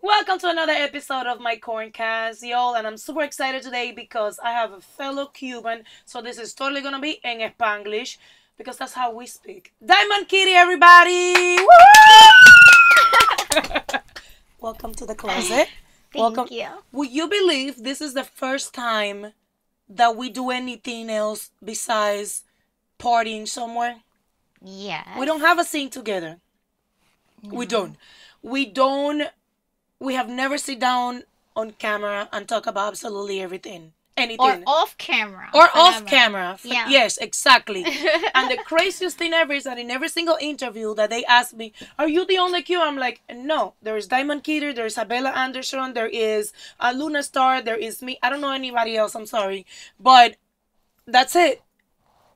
Welcome to another episode of my corncast, y'all, and I'm super excited today because I have a fellow Cuban, so this is totally gonna be in Spanglish because that's how we speak. Diamond Kitty, everybody! Welcome to the closet. Welcome. You. Would you believe this is the first time that we do anything else besides partying somewhere? Yeah. We don't have a scene together. No. We don't. We don't we have never sit down on camera and talk about absolutely everything. Anything. Or off camera. Or off camera. Yeah. Yes, exactly. and the craziest thing ever is that in every single interview that they ask me, Are you the only Q? I'm like, No. There is Diamond Keeter, there is Abella Anderson, there is a Luna Star, there is me. I don't know anybody else, I'm sorry. But that's it.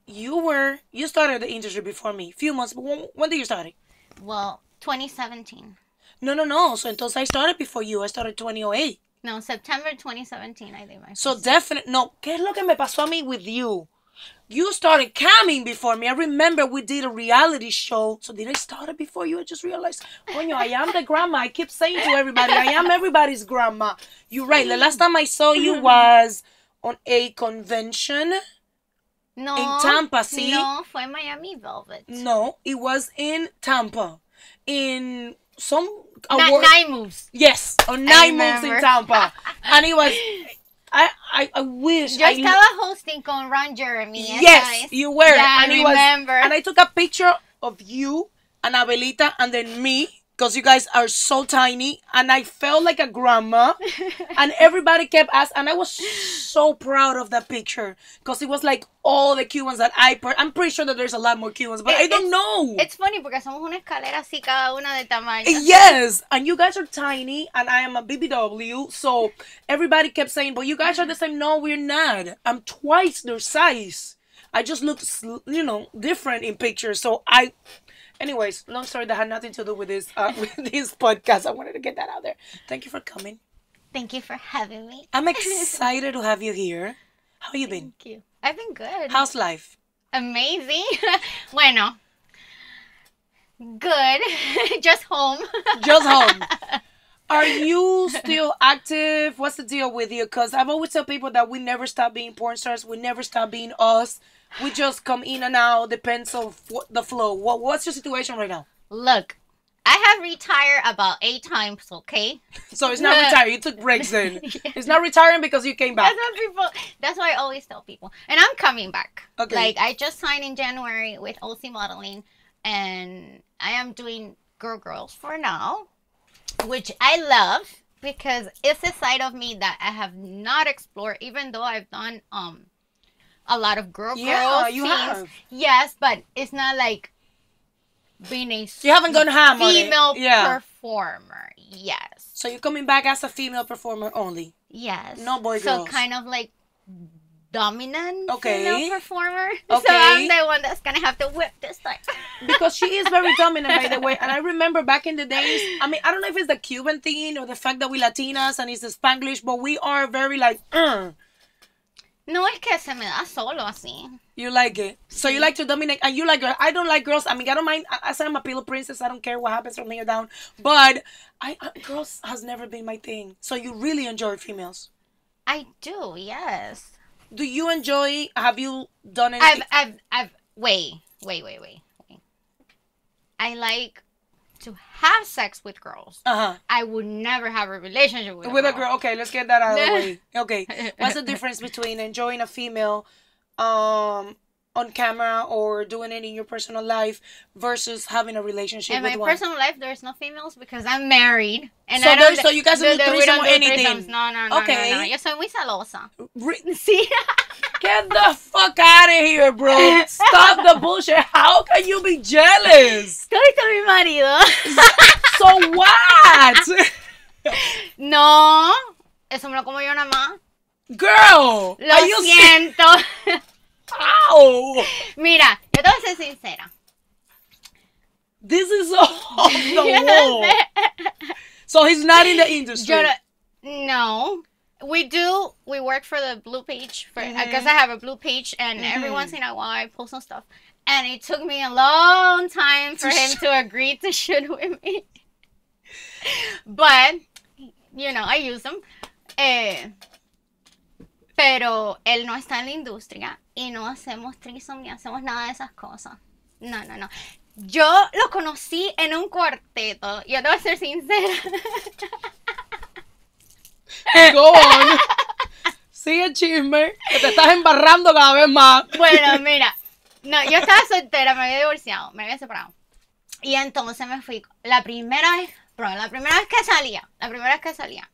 You were you started the industry before me, few months. when did you start it? Well, 2017. No, no, no. So entonces I started before you. I started 2008. No, September 2017, I think. My so definitely, no. ¿Qué es lo que me pasó a mí with you? You started coming before me. I remember we did a reality show. So did I start it before you? I just realized, coño, I am the grandma. I keep saying to everybody, I am everybody's grandma. You're right. The last time I saw you mm-hmm. was on a convention. No. In Tampa, sí. No, fue Miami Velvet. No, it was in Tampa. In some N- nine moves. Yes, on nine moves in Tampa, and it was. I, I, I wish yo I, hosting con Ron Jeremy. ¿eh? Yes, you were. Yeah, and I remember. Was, and I took a picture of you and Abelita, and then me because you guys are so tiny and I felt like a grandma and everybody kept asking and I was so proud of that picture because it was like all the Cubans that I per I'm pretty sure that there's a lot more Cubans but it, I don't know it's funny porque somos una escalera así cada una de tamaño eh, yes and you guys are tiny and I am a BBW so everybody kept saying but you guys are the same no we're not I'm twice their size I just look you know different in pictures so I Anyways, long story that had nothing to do with this uh, with this podcast. I wanted to get that out there. Thank you for coming. Thank you for having me. I'm excited to have you here. How you been? Thank you. I've been good. How's life? Amazing. bueno. Good. Just home. Just home. Are you still active? What's the deal with you? Because I've always tell people that we never stop being porn stars. We never stop being us. We just come in and out. Depends on the flow. What What's your situation right now? Look, I have retired about eight times, okay? So it's not retired. You took breaks then. yeah. It's not retiring because you came back. That's what people. That's why I always tell people, and I'm coming back. Okay. Like I just signed in January with OC Modeling, and I am doing girl girls for now which I love because it's a side of me that I have not explored, even though I've done um a lot of girl yeah, girl you scenes. Have. Yes, but it's not like being a you haven't gone ham female yeah. performer. Yes. So you're coming back as a female performer only. Yes. No boy. So girls. kind of like dominant okay. female performer. Okay. So I'm the one that's gonna have to whip this time. because she is very dominant, by the way. And I remember back in the days, I mean, I don't know if it's the Cuban thing or the fact that we Latinas and it's the Spanglish, but we are very like, mm. No es que se me da solo así. You like it. So you like to dominate and you like girls. I don't like girls. I mean, I don't mind. As I'm a pillow princess, I don't care what happens from here down. But I, I girls has never been my thing. So you really enjoy females. I do, yes do you enjoy? Have you done it? I've, I've, I've. Wait, wait, wait, wait, wait. I like to have sex with girls. Uh-huh. I would never have a relationship with, with a, girl. a girl. Okay, let's get that out of the way. Okay, what's the difference between enjoying a female, um, on camera or doing it in your personal life versus having a relationship in my one. personal life there's no females because i'm married and so, I don't, so you guys don't do, do threesome anything no no no okay no, no, no. yo soy muy celosa Re- see get the fuck out of here bro stop the bullshit how can you be jealous mi marido. so what no eso me lo como yo nada más Girl, lo are you siento. ¡Au! Mira, yo te voy a ser sincera. This is off the wall. so he's not in the industry. no. We do, we work for the Blue Page. For, mm -hmm. I mm-hmm. have a Blue Page, and mm -hmm. every mm-hmm. once in a while I post some stuff. And it took me a long time for to him to agree to shoot with me. but, you know, I use them. Eh, Pero él no está en la industria y no hacemos trisom ni hacemos nada de esas cosas. No, no, no. Yo lo conocí en un cuarteto. Yo te voy a ser sincera. Go on. Sigue chisme. Que te estás embarrando cada vez más. Bueno, mira. No, yo estaba soltera, me había divorciado, me había separado. Y entonces me fui. La primera vez, la primera vez que salía, la primera vez que salía.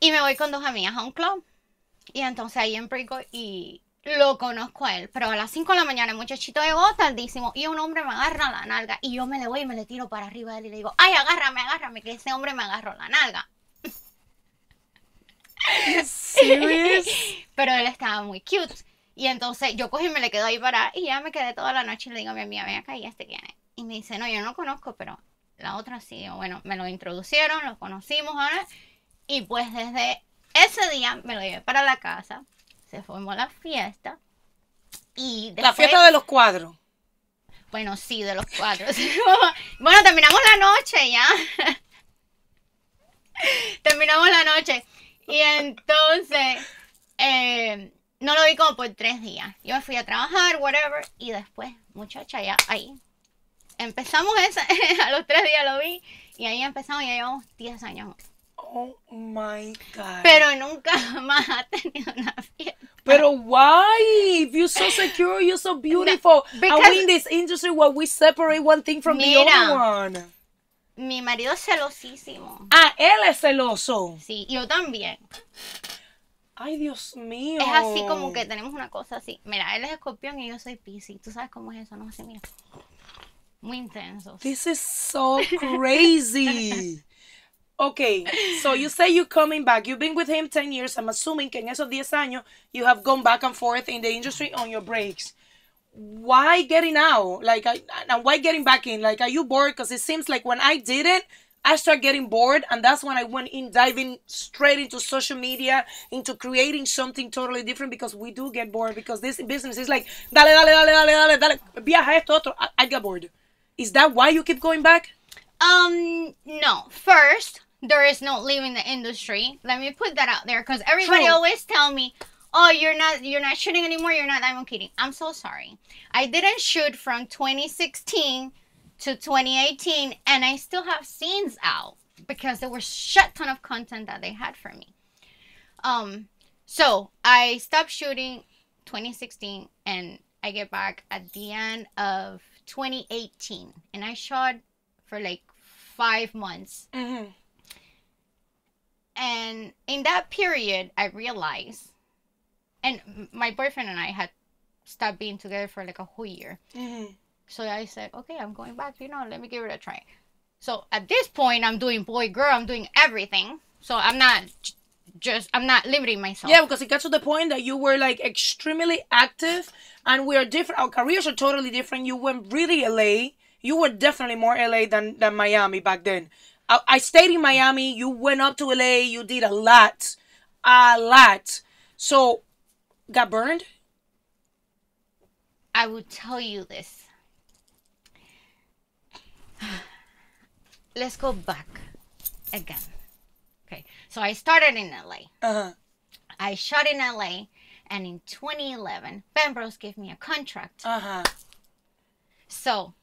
Y me voy con dos amigas a un club. Y entonces ahí en Prico y lo conozco a él. Pero a las 5 de la mañana el muchachito llegó tardísimo y un hombre me agarra la nalga y yo me le voy y me le tiro para arriba de él y le digo, ay, agárrame, agárrame, que ese hombre me agarró la nalga. Pero él estaba muy cute. Y entonces yo cogí y me le quedo ahí para y ya me quedé toda la noche y le digo mi amiga, ven acá y este quién es. Y me dice, no, yo no conozco, pero la otra sí. bueno, me lo introducieron, Lo conocimos ahora. Y pues desde ese día me lo llevé para la casa, se formó la fiesta y La fiesta de los cuadros. Bueno, sí, de los cuadros. bueno, terminamos la noche ya. terminamos la noche. Y entonces, em, no lo vi como por tres días. Yo me fui a trabajar, whatever, y después, muchacha, ya ahí. Empezamos a los tres días lo vi, y ahí empezamos, ya llevamos 10 años. Oh my God. Pero nunca más ha tenido una fiesta. Pero why? If you're so secure, you're so beautiful. No, How in this industry where we separate one thing from the other one. Mi marido es celosísimo. Ah, él es celoso. Sí, yo también. Ay, Dios mío. Es así como que tenemos una cosa así. Mira, él es escorpión y yo soy piscis. Tú sabes cómo es eso, ¿no? sé, mira. Muy intenso. This is so crazy. Okay, so you say you're coming back. You've been with him 10 years. I'm assuming que en esos 10 años you have gone back and forth in the industry on your breaks. Why getting out? Like, and why getting back in? Like, are you bored? Because it seems like when I did it, I started getting bored, and that's when I went in diving straight into social media, into creating something totally different because we do get bored because this business is like, dale, dale, dale, dale, dale, dale, viaja esto, otro. I, I get bored. Is that why you keep going back? Um, no. First, there is no leaving the industry. Let me put that out there because everybody True. always tell me, "Oh, you're not you're not shooting anymore. You're not." I'm kidding. I'm so sorry. I didn't shoot from 2016 to 2018, and I still have scenes out because there was shit ton of content that they had for me. Um, so I stopped shooting 2016, and I get back at the end of 2018, and I shot for like five months. Mm -hmm. And in that period, I realized, and my boyfriend and I had stopped being together for like a whole year. Mm-hmm. So I said, okay, I'm going back, you know, let me give it a try. So at this point, I'm doing boy, girl, I'm doing everything. So I'm not just I'm not limiting myself. Yeah, because it got to the point that you were like extremely active, and we are different. Our careers are totally different. You went really LA. You were definitely more LA than than Miami back then. I, I stayed in Miami. You went up to LA. You did a lot, a lot. So, got burned. I will tell you this. Let's go back again. Okay, so I started in LA. Uh-huh. I shot in LA, and in 2011, Pembrose gave me a contract. Uh huh. So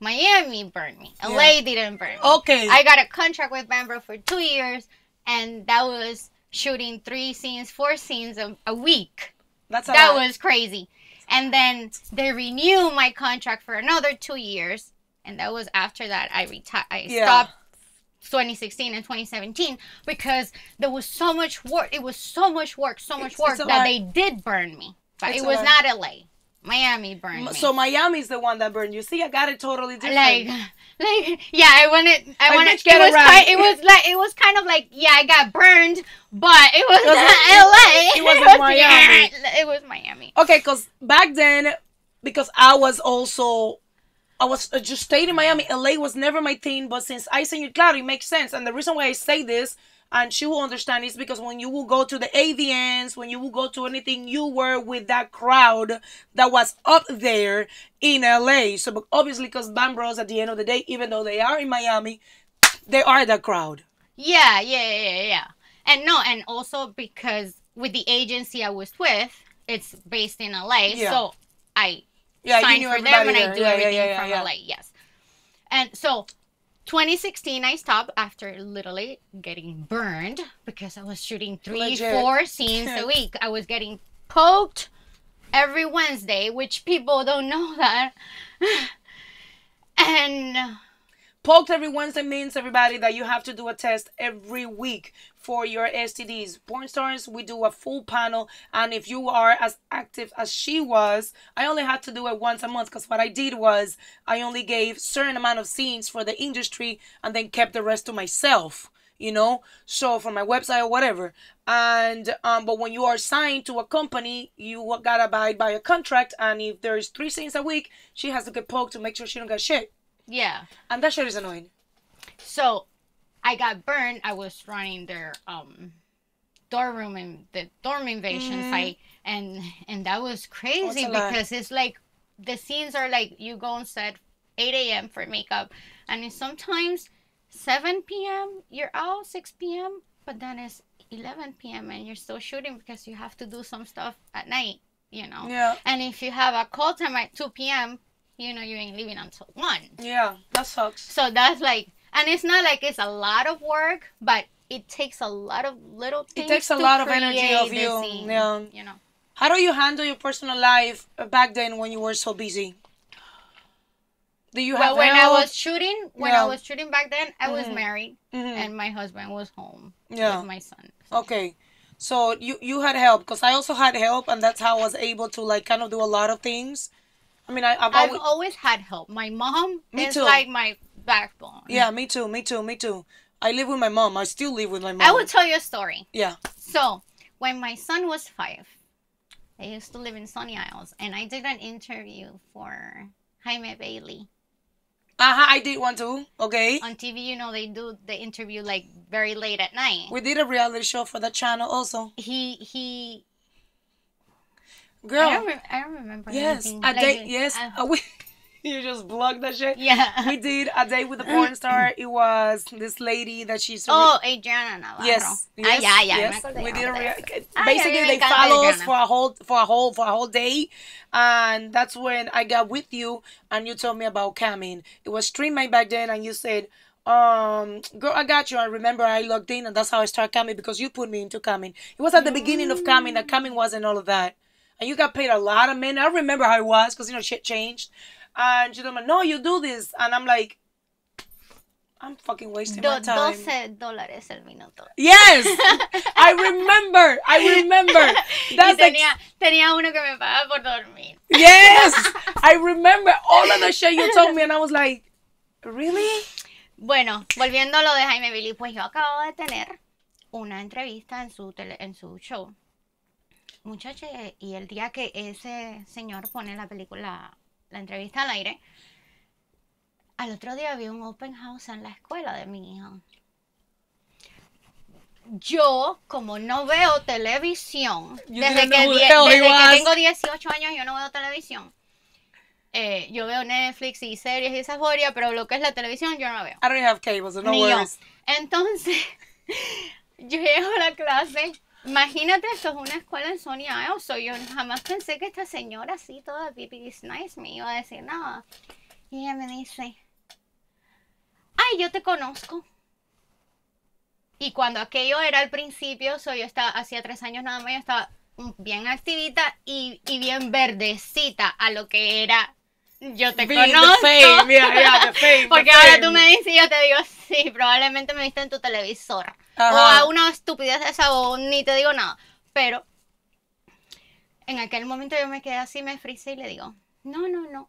Miami burned me. Yeah. LA didn't burn me. Okay. I got a contract with Bambro for two years, and that was shooting three scenes, four scenes a, a week. That's a that lot. was crazy. And then they renew my contract for another two years, and that was after that I retired. I yeah. stopped 2016 and 2017 because there was so much work. It was so much work, so much it's, work it's that lot. they did burn me. But it's it was not LA. Miami burned me. So Miami's the one that burned you. See, I got it totally different. Like, like, yeah, I wanted, I like, wanted. get it, was kind, it was like, it was kind of like, yeah, I got burned, but it was not LA. It, was was Miami. Yeah, it was Miami. Okay, because back then, because I was also, I was I just stayed in Miami. LA was never my thing, but since I seen you, claro, it makes sense. And the reason why I say this and she will understand it's because when you will go to the AVNs, when you will go to anything, you were with that crowd that was up there in LA. So obviously, because Band Bros at the end of the day, even though they are in Miami, they are that crowd. Yeah, yeah, yeah, yeah. And no, and also because with the agency I was with, it's based in LA, yeah. so I yeah, sign for them and I do yeah, everything yeah, from LA. Yes, and so 2016, I stopped after literally getting burned because I was shooting three, Legit. four scenes a week. I was getting poked every Wednesday, which people don't know that. and poked every Wednesday means everybody that you have to do a test every week for your STDs. Porn stars, we do a full panel. And if you are as active as she was, I only had to do it once a month because what I did was I only gave certain amount of scenes for the industry and then kept the rest to myself you know so for my website or whatever and um but when you are signed to a company you gotta abide by a contract and if there's three scenes a week she has to get poked to make sure she don't get shit yeah and that shit is annoying so I got burned. I was running their um dorm room and the dorm invasion mm. Mm-hmm. fight, and and that was crazy because it's like the scenes are like you go on set 8 a.m. for makeup, and sometimes 7 p.m. You're out 6 p.m. But then it's 11 p.m. and you're still shooting because you have to do some stuff at night, you know. Yeah. And if you have a call time at 2 p.m., you know you ain't leaving until one. Yeah, that sucks. So that's like and it's not like it's a lot of work, but it takes a lot of little It takes a lot of energy of you. Scene, yeah. You know. How do you handle your personal life back then when you were so busy? Do you have well, when help? I was shooting, when yeah. I was shooting back then, I mm-hmm. was married mm-hmm. and my husband was home yeah. with my son. Okay. So you you had help because I also had help and that's how I was able to like kind of do a lot of things. I mean, I, have always... always, had help. My mom Me is too. like my backbone. Yeah, me too, me too, me too. I live with my mom. I still live with my mom. I will tell you a story. Yeah. So, when my son was five, I used to live in Sunny Isles, and I did an interview for Jaime Bailey. Uh huh. I did one too. Okay. On TV, you know, they do the interview like very late at night. We did a reality show for that channel also. He he. Girl. I don't, re- I don't remember. Yes, anything, a day. Yes, uh, a week. you just block that shit. Yeah. We did a date with a porn star. It was this lady that she's. Oh, Adriana Navarro. Yes. Ah, yes ah, yeah, yeah. Yes. We did a re- basically they follow us for a whole for a whole for a whole day, and that's when I got with you and you told me about coming. It was streaming back then, and you said um girl i got you i remember i logged in and that's how i started coming because you put me into coming it was at the mm. beginning of coming that coming wasn't all of that and you got paid a lot of money i remember how it was because you know shit changed and you know, no, you do this, and I'm like, I'm fucking wasting my time. 12 dólares el minuto. Yes, I remember, I remember. tenía, tenía uno que me pagaba por dormir. Yes, I remember all of the shit you told me, and I was like, really? Bueno, volviendo a lo de Jaime Billy, pues yo acabo de tener una entrevista en su, en su show. Muchachos, y el día que ese señor pone la película la entrevista al aire, al otro día había un open house en la escuela de mi hijo. Yo, como no veo televisión, desde, que, tengo 18 años yo no veo televisión. Eh, yo veo Netflix y series y esa historia, pero lo que es la televisión yo no veo. I don't have cables no Entonces, yo llego a la clase Imagínate, esto es una escuela en Sony Isles, yo jamás pensé que esta señora así toda pipi is nice me iba a decir nada. Y ella me dice, ay, yo te conozco. Y cuando aquello era al principio, soy yo estaba, hacía tres años nada más, yo estaba bien activita y, bien verdecita a lo que era yo te conozco. Porque ahora tú me dices y yo te digo, sí, probablemente me viste en tu televisora o a una estupidez de esa o ni te digo nada. Pero en aquel momento yo me quedé así, me frisé y le digo, no, no, no.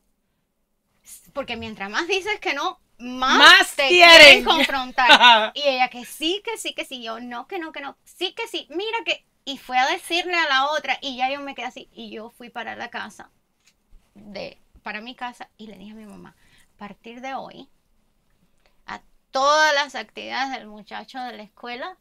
Porque mientras más dices que no, más, te quieren. confrontar. y ella que sí, que sí, que sí. Yo, no, que no, que no. Sí, que sí. Mira que. Y fue a decirle a la otra. Y ya yo me quedé así. Y yo fui para la casa. De, para mi casa. Y le dije a mi mamá, a partir de hoy, todas las actividades del muchacho de la escuela,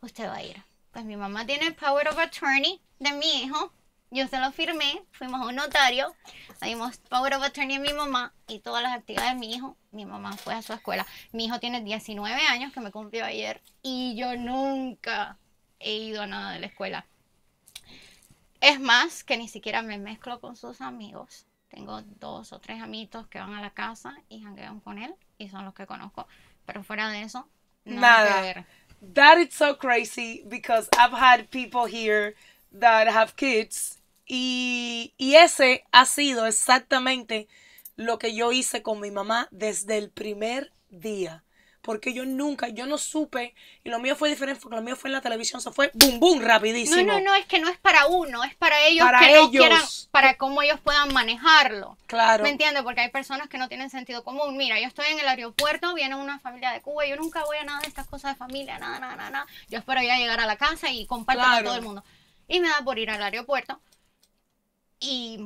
usted va a ir. Pues mi mamá tiene el power of attorney de mi hijo. Yo se lo firmé, fuimos a un notario, dimos power of attorney a mi mamá y todas las actividades de mi hijo. Mi mamá fue a su escuela. Mi hijo tiene 19 años que me cumplió ayer y yo nunca he ido a nada de la escuela. Es más, que ni siquiera me mezclo con sus amigos. Tengo dos o tres amitos que van a la casa y janguean con él y son los que conozco. Pero fuera de eso, nada. That is so crazy because I've had people here that have kids y ese ha sido exactamente lo que yo hice con mi mamá desde el primer día porque yo nunca, yo no supe, y lo mío fue diferente, porque lo mío fue en la televisión, se fue boom, boom, rapidísimo. No, no, no, es que no es para uno, es para ellos para que ellos. para cómo ellos puedan manejarlo. Claro. ¿Me entiendes? Porque hay personas que no tienen sentido común. Mira, yo estoy en el aeropuerto, viene una familia de Cuba, y yo nunca voy a nada de estas cosas de familia, nada, nada, nada, Yo espero ya llegar a la casa y compartirlo con todo el mundo. Y me da por ir al aeropuerto. Y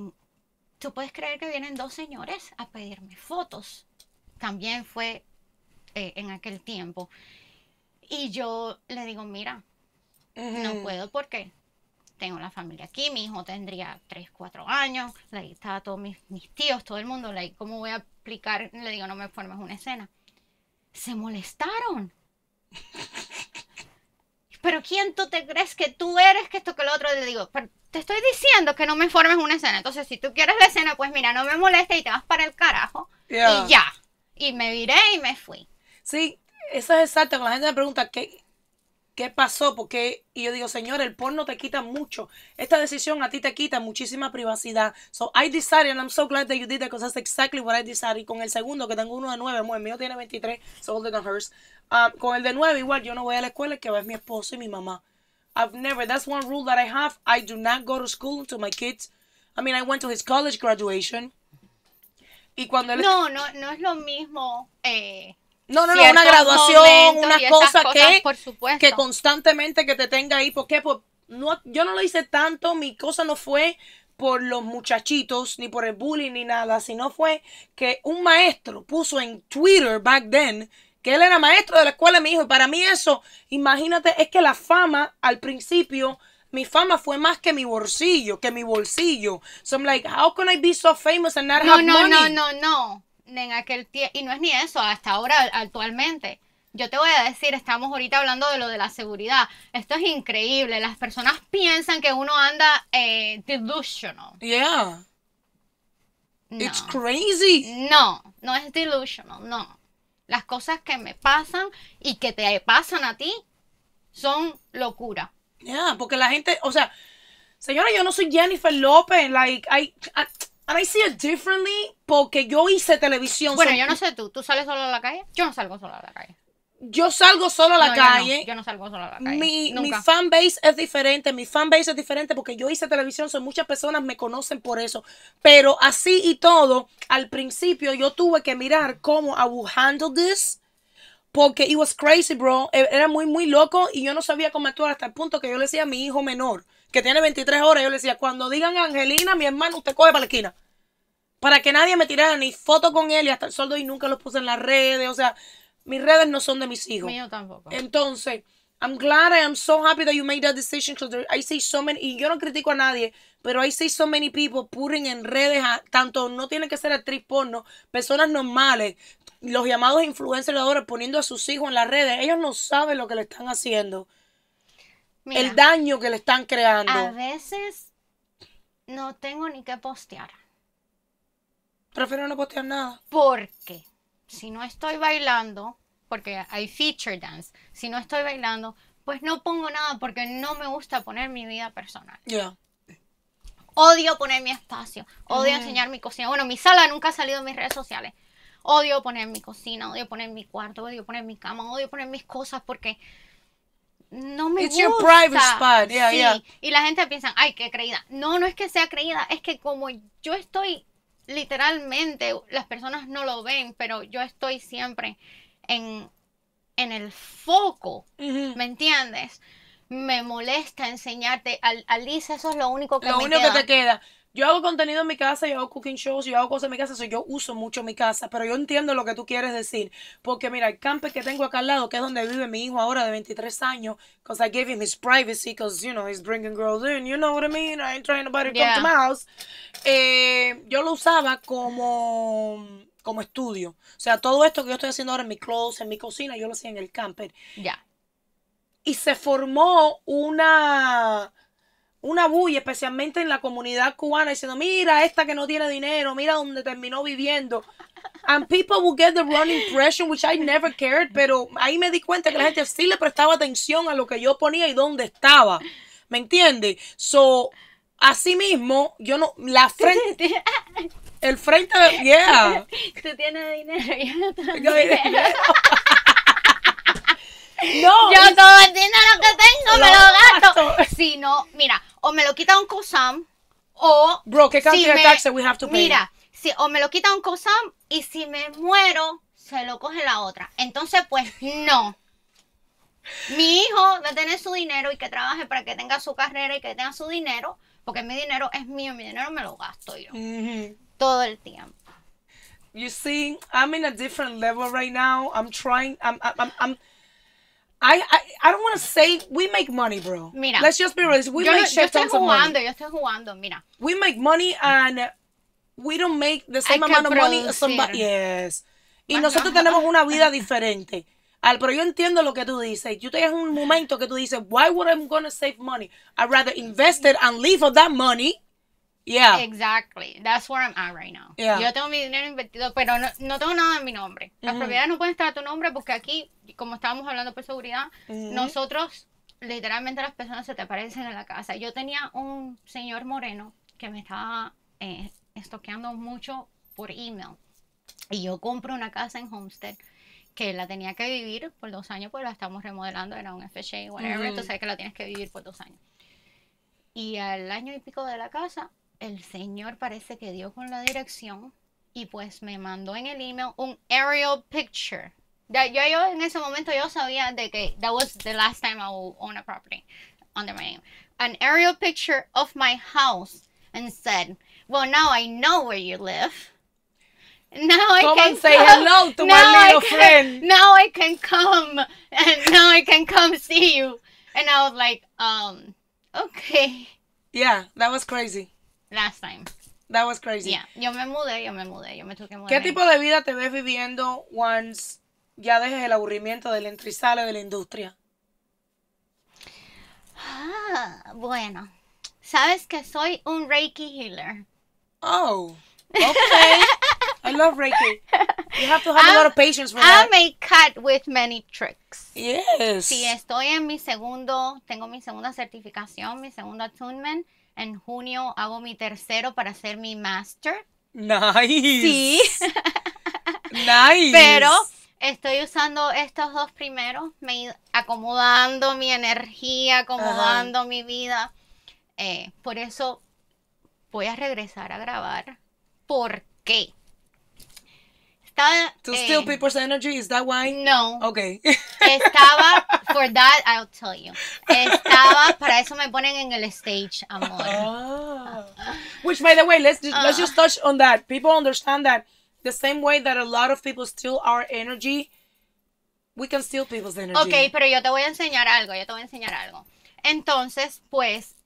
tú puedes creer que vienen dos señores a pedirme fotos. También fue eh, en aquel tiempo. Y yo le digo, mira, no puedo porque tengo la familia aquí, mi hijo tendría 3, 4 años, ahí estaba todos mis, tíos, todo el mundo, le ¿cómo voy a aplicar? Le digo, no me formes una escena. Se molestaron. pero ¿quién tú te crees que tú eres que esto que lo otro? Le digo, te estoy diciendo que no me formes una escena. Entonces, si tú quieres la escena, pues mira, no me molestes y te vas para el carajo. Y ya. Y me viré y me fui. Sí, eso es exacto. Cuando la gente me pregunta qué, qué pasó, porque y yo digo, señor, el porno te quita mucho. Esta decisión a ti te quita muchísima privacidad. So I decided, and I'm so glad that you did that, because that's exactly what I decided. con el segundo, que tengo uno de nueve, el mío tiene 23, so older than hers. Um, con el de nueve, igual, yo no voy a la escuela, que va es mi esposo y mi mamá. I've never, that's one rule that I have. I do not go to school to my kids. I mean, I went to his college graduation. Y cuando No, no, no es lo mismo. Eh no, no, no, una graduación, una cosa que, que constantemente que te tenga ahí. porque no, yo no lo hice tanto, mi cosa no fue por los muchachitos, ni por el bullying, ni nada, sino fue que un maestro puso en Twitter back then que él era maestro de la escuela de mi hijo. Y para mí eso, imagínate, es que la fama al principio, mi fama fue más que mi bolsillo, que mi bolsillo. So I'm like, how can I be so famous and not no, have no, No, no, no, no en aquel y no es ni eso, hasta ahora actualmente. Yo te voy a decir, estamos ahorita hablando de lo de la seguridad. Esto es increíble. Las personas piensan que uno anda eh, delusional. Yeah. It's crazy. No, no es delusional, no. Las cosas que me pasan y que te pasan a ti son locura. Yeah, porque la gente, o sea, señora, yo no soy Jennifer López. Like, hay I I see it differently porque yo hice televisión. Bueno, yo no sé tú. ¿Tú sales solo a la calle? Yo no salgo solo a la calle. Yo salgo solo a la calle. Yo no, salgo solo a la calle. Mi, fan base es diferente. Mi fan base es diferente porque yo hice televisión. So muchas personas me conocen por eso. Pero así y todo, al principio yo tuve que mirar cómo I would handle this porque it was crazy, bro. E, era muy, muy loco y yo no sabía cómo actuar hasta el punto que yo le decía a mi hijo menor, que tiene 23 horas, yo le decía, cuando digan Angelina, mi hermano, usted coge para la esquina para que nadie me tirara ni foto con él y hasta el sueldo y nunca los puse en las redes. O sea, mis redes no son de mis hijos. Mío tampoco. Entonces, I'm glad I am so happy that you made that decision because I see so many, y yo no critico a nadie, pero I see so many people putting en redes, tanto no tienen que ser actriz porno, personas normales, los llamados influenciadores poniendo a sus hijos en las redes, ellos no saben lo que le están haciendo. el daño que le están creando. A veces no tengo ni que postear. Prefiero no postear nada. Porque si no estoy bailando, porque hay feature dance, si no estoy bailando, pues no pongo nada porque no me gusta poner mi vida personal. Yeah. Odio poner mi espacio, odio mm. enseñar mi cocina. Bueno, mi sala nunca ha salido en mis redes sociales. Odio poner mi cocina, odio poner mi cuarto, odio poner mi cama, odio poner mis cosas porque no me It's gusta. Your private spot. Yeah, Y la gente piensa, ay, qué creída. No, no es que sea creída, es que como yo estoy literalmente las personas no lo ven, pero yo estoy siempre en, en el foco, ¿me entiendes? Me molesta enseñarte, a Lisa eso es lo único que lo único que te queda. Yo hago contenido en mi casa, yo hago cooking shows, yo hago cosas en mi casa, soy yo uso mucho mi casa, pero yo entiendo lo que tú quieres decir, porque mira, el camper que tengo acá al lado, que es donde vive mi hijo ahora de 23 años, because I gave him his privacy, because, you know, he's bringing girls in, you know what I mean, I ain't trying nobody to come to my house, eh, yo lo usaba como como estudio. O sea, todo esto que yo estoy haciendo ahora en mi closet, en mi cocina, yo lo hacía en el camper. Ya. Y se formó una una bulla, especialmente en la comunidad cubana, diciendo, mira esta que no tiene dinero, mira dónde terminó viviendo. And people would get the wrong impression, which I never cared, pero ahí me di cuenta que la gente sí le prestaba atención a lo que yo ponía y dónde estaba. ¿Me entiendes? So, así mismo, yo no, la frente... El frente Yeah. Tú tienes dinero, yo no tengo dinero. Yo todo el dinero que tengo me lo gasto. Si no, mira, o me lo quita un COSAM o... Bro, ¿qué cantidad si we have to pay? Mira, si, o me lo quita un COSAM y si me muero, se lo coge la otra. Entonces, pues no. Mi hijo va a tener su dinero y que trabaje para que tenga su carrera y que tenga su dinero, porque mi dinero es mío, mi dinero me lo gasto yo. Mm-hmm. Todo el tiempo. You see, I'm in a different level right now. I'm trying, I'm, I'm, I'm I, I, I don't want to say we make money, bro. Mira. Let's just be real. We yo, make shit yo estoy jugando, yo estoy jugando, mira. We make money and we don't make the same amount of money as somebody. Yes. Y nosotros tenemos una vida diferente. Al, pero yo entiendo lo que tú dices. Yo te un momento que tú dices, why would going to save money? I'd rather invest it and live off that money Yeah. Exactly. That's where I'm at right now. Yo tengo mi dinero invertido, pero no, no tengo nada en mi nombre. Las propiedad mm-hmm. propiedades no pueden estar a tu nombre porque aquí, como estábamos hablando por seguridad, mm-hmm. nosotros, literalmente las personas se te aparecen en la casa. Yo tenía un señor moreno que me estaba eh, estoqueando mucho por email. Y yo compro una casa en Homestead que la tenía que vivir por dos años, pues la estamos remodelando, era un FHA, whatever, mm-hmm. tú sabes que la tienes que vivir por dos años. Y al año y pico de la casa, el señor parece que dio con la dirección y pues me mandó en el email un aerial picture. That yo, en ese momento yo sabía de que that was the last time I will own a property under my name. An aerial picture of my house and said, well, now I know where you live. Now I can say come. hello to my little friend. Now I can come and now I can come see you. And I was like, um, okay. Yeah, that was crazy. Last time. That was crazy. Yeah. Yo me mudé, yo me mudé, yo me tuve que mudar. ¿Qué tipo de vida te ves viviendo once ya dejes el aburrimiento del entrizale de la industria? Ah, bueno. Sabes que soy un Reiki healer. Oh, okay. I love Reiki. You have to have a lot of patience for that. I a cut with many tricks. Yes. Sí, estoy en mi segundo, tengo mi segunda certificación, mi segundo attunement. En junio hago mi tercero para hacer mi master. Nice. Sí. nice. Pero estoy usando estos dos primeros, me acomodando mi energía, acomodando mi vida. Eh, por eso voy a regresar a grabar. ¿Por qué? To eh, steal people's energy, is that why? No. Okay. Estaba for that, I'll tell you. Estaba para eso me ponen en el stage, amor. Oh. Which, by the way, let's just, let's ah. just touch on that. People understand that the same way that a lot of people steal our energy, we can steal people's energy. Okay, pero yo te voy a enseñar algo. Yo te voy a enseñar algo. Entonces, pues,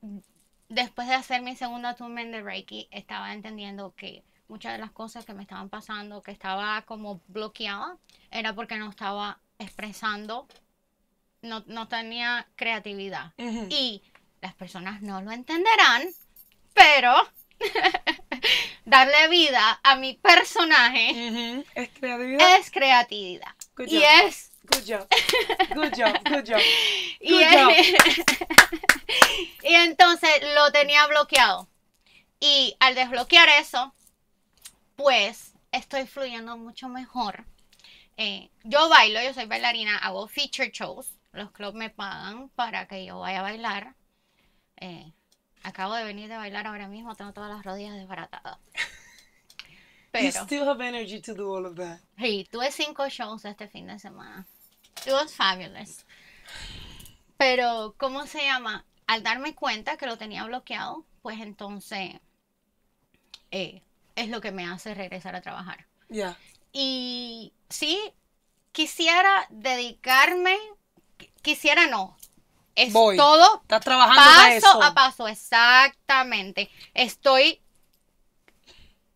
después de hacer mi segundo attunement de Reiki, estaba entendiendo que muchas de las cosas que me estaban pasando, que estaba como bloqueada, era porque no estaba expresando, no, tenía creatividad. Y las personas no lo entenderán, pero darle vida a mi personaje es creatividad. Es creatividad. y es... Good job. Good job, good job. y entonces lo tenía bloqueado. Y al desbloquear eso, pues estoy fluyendo mucho mejor. Eh, yo bailo, yo soy bailarina, hago feature shows. Los clubs me pagan para que yo vaya a bailar. Eh, acabo de venir de bailar ahora mismo, tengo todas las rodillas desbaratadas. Pero, you still have energy to do all of that. Sí, tuve cinco shows este fin de semana. It was fabulous. Pero, ¿cómo se llama? Al darme cuenta que lo tenía bloqueado, pues entonces eh, es lo que me hace regresar a trabajar. Ya. Y sí, quisiera dedicarme, quisiera no. Es todo Estás trabajando paso a paso, exactamente. Estoy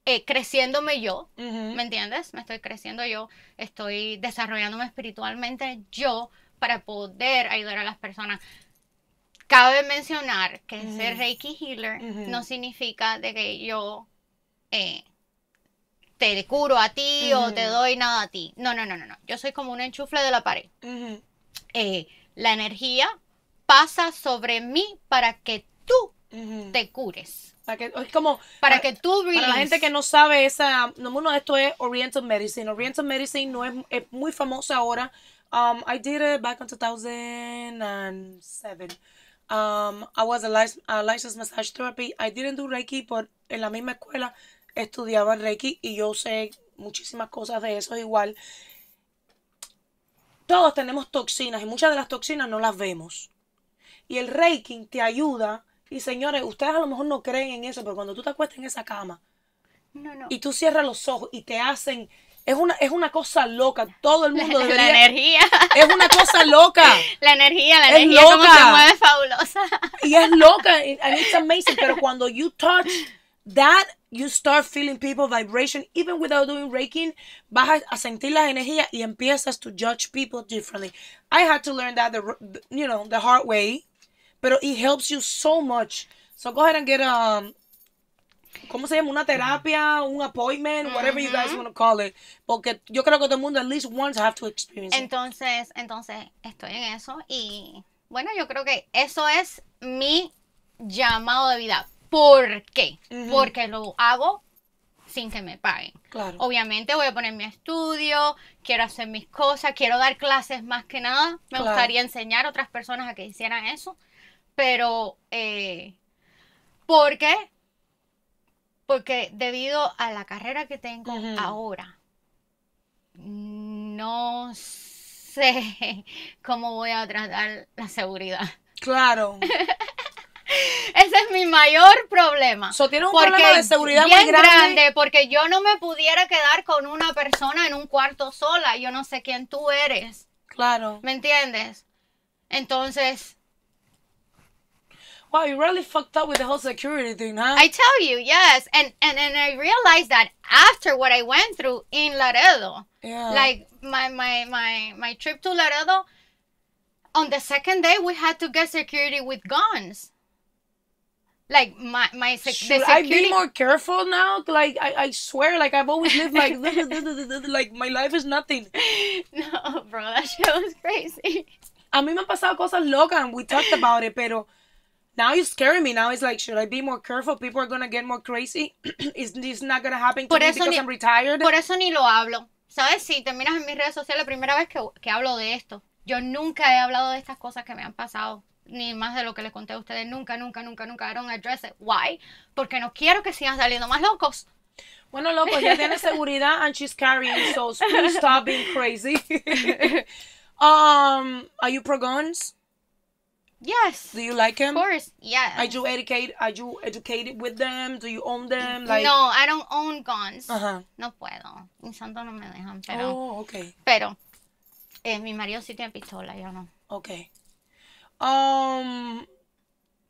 eh, creciéndome yo, ¿me entiendes? Me estoy creciendo yo, estoy desarrollándome espiritualmente yo para poder ayudar a las personas. Cabe mencionar que ser Reiki Healer no significa de que yo eh, te curo a ti o te doy nada a ti. No, no, no, no, no. Yo soy como un enchufle de la pared. Eh, la energía pasa sobre mí para que tú te cures. Para que, es como, para, que tú Para la gente que no sabe, esa, uno esto es Oriental Medicine. Oriental Medicine no es, muy famosa ahora. Um, I did it back in 2007. Um, I was a, licensed massage therapy. I didn't do Reiki, por en la misma escuela el Reiki y yo sé muchísimas cosas de eso igual. Todos tenemos toxinas y muchas de las toxinas no las vemos. Y el Reiki te ayuda. Y señores, ustedes a lo mejor no creen en eso, pero cuando tú te acuestas en esa cama y tú cierras los ojos y te hacen es una, es una cosa loca. Todo el mundo la, La energía. Es una cosa loca. La energía, la energía loca. como se mueve fabulosa. Y es loca. And it's amazing. Pero cuando you touch that you start feeling people vibration even without doing raking baja, a sentir las energías y empiezas to judge people differently. I had to learn that the you know, the hard way, pero it helps you so much. So go ahead and get um ¿Cómo se llama? Una terapia, un appointment, whatever you guys want to call it. Porque yo creo que todo el mundo at least once have to experience it. Entonces, entonces estoy en eso y bueno, yo creo que eso es mi llamado de vida por qué. Porque lo hago sin que me paguen. Claro. Obviamente voy a poner mi estudio, quiero hacer mis cosas, quiero dar clases más que nada. Me gustaría enseñar a otras personas a que hicieran eso. Pero, eh, ¿por qué? Porque debido a la carrera que tengo ahora, no sé cómo voy a tratar la seguridad. Claro. Ese es mi mayor problema. So, tiene un problema de seguridad muy grande. Porque yo no me pudiera quedar con una persona en un cuarto sola. Yo no sé quién tú eres. Claro. ¿Me entiendes? Entonces. Wow, you really fucked up with the whole security thing, huh? I tell you, yes. And and, and I realized that after what I went through in Laredo. Like my my my my trip to Laredo, on the second day we had to get security with guns like my my sec- I be more careful now? Like I, I swear, like I've always lived like like my life is nothing. No, bro, that shit was crazy. A mí me han pasado cosas locas, we talked about it, pero now you're scaring me. Now it's like, should I be more careful? People are gonna get more crazy. is this not gonna happen to me because I'm retired? Por eso ni lo hablo. ¿Sabes? Si terminas en mis redes sociales, la primera vez que, que hablo de esto. Yo nunca he hablado de estas cosas que me han pasado ni más de lo que les conté a ustedes. Nunca, nunca, nunca, nunca. I don't address it. Why? Porque no quiero que sigan saliendo más locos. Bueno, loco, ya tiene seguridad and she's carrying, so please stop being crazy. um, are you pro guns? Yes. Do you like them? Of course, yes. Are you educated Are you educated with them? Do you own them? no, I don't own guns. No puedo. En Santo no me dejan. Pero, oh, Pero eh, mi marido sí tiene pistola, yo no. Okay um,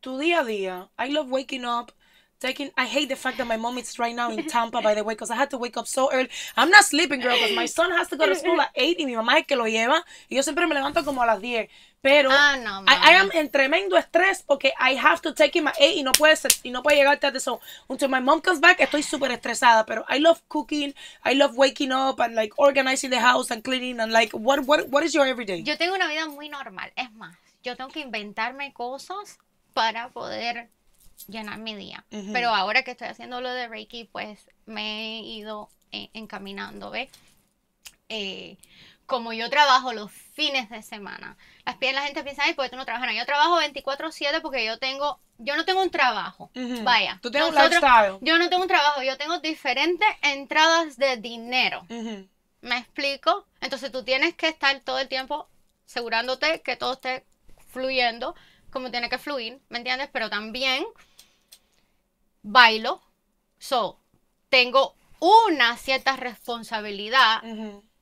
tu día a día. I love waking up. Taking, I hate the fact that my mom is right now in Tampa, by the way, because I had to wake up so early. I'm not sleeping, girl, because my son has to go to school at 8 y mi mamá es que lo lleva. Y yo siempre me levanto como a las 10. Pero ah, I, I, am en tremendo estrés porque I have to take him at 8 y no puede, ser, y no puede llegar tarde. So, until my mom comes back, estoy súper estresada. Pero I love cooking, I love waking up and like organizing the house and cleaning and like, what, what, what is your everyday? Yo tengo una vida muy normal, es más yo tengo que inventarme cosas para poder llenar mi día. Pero ahora que estoy haciendo lo de Reiki, pues me he ido eh, encaminando, ¿ves? Eh, como yo trabajo los fines de semana, las la gente piensa, ay, qué tú no trabajas. Yo trabajo 24/7 porque yo tengo, yo no tengo un trabajo. Vaya. Tú tienes un lifestyle. Yo no tengo un trabajo, yo tengo diferentes entradas de dinero. ¿Me explico? Entonces tú tienes que estar todo el tiempo asegurándote que todo esté fluyendo como tiene que fluir, ¿me entiendes? Pero también bailo. So, tengo una cierta responsabilidad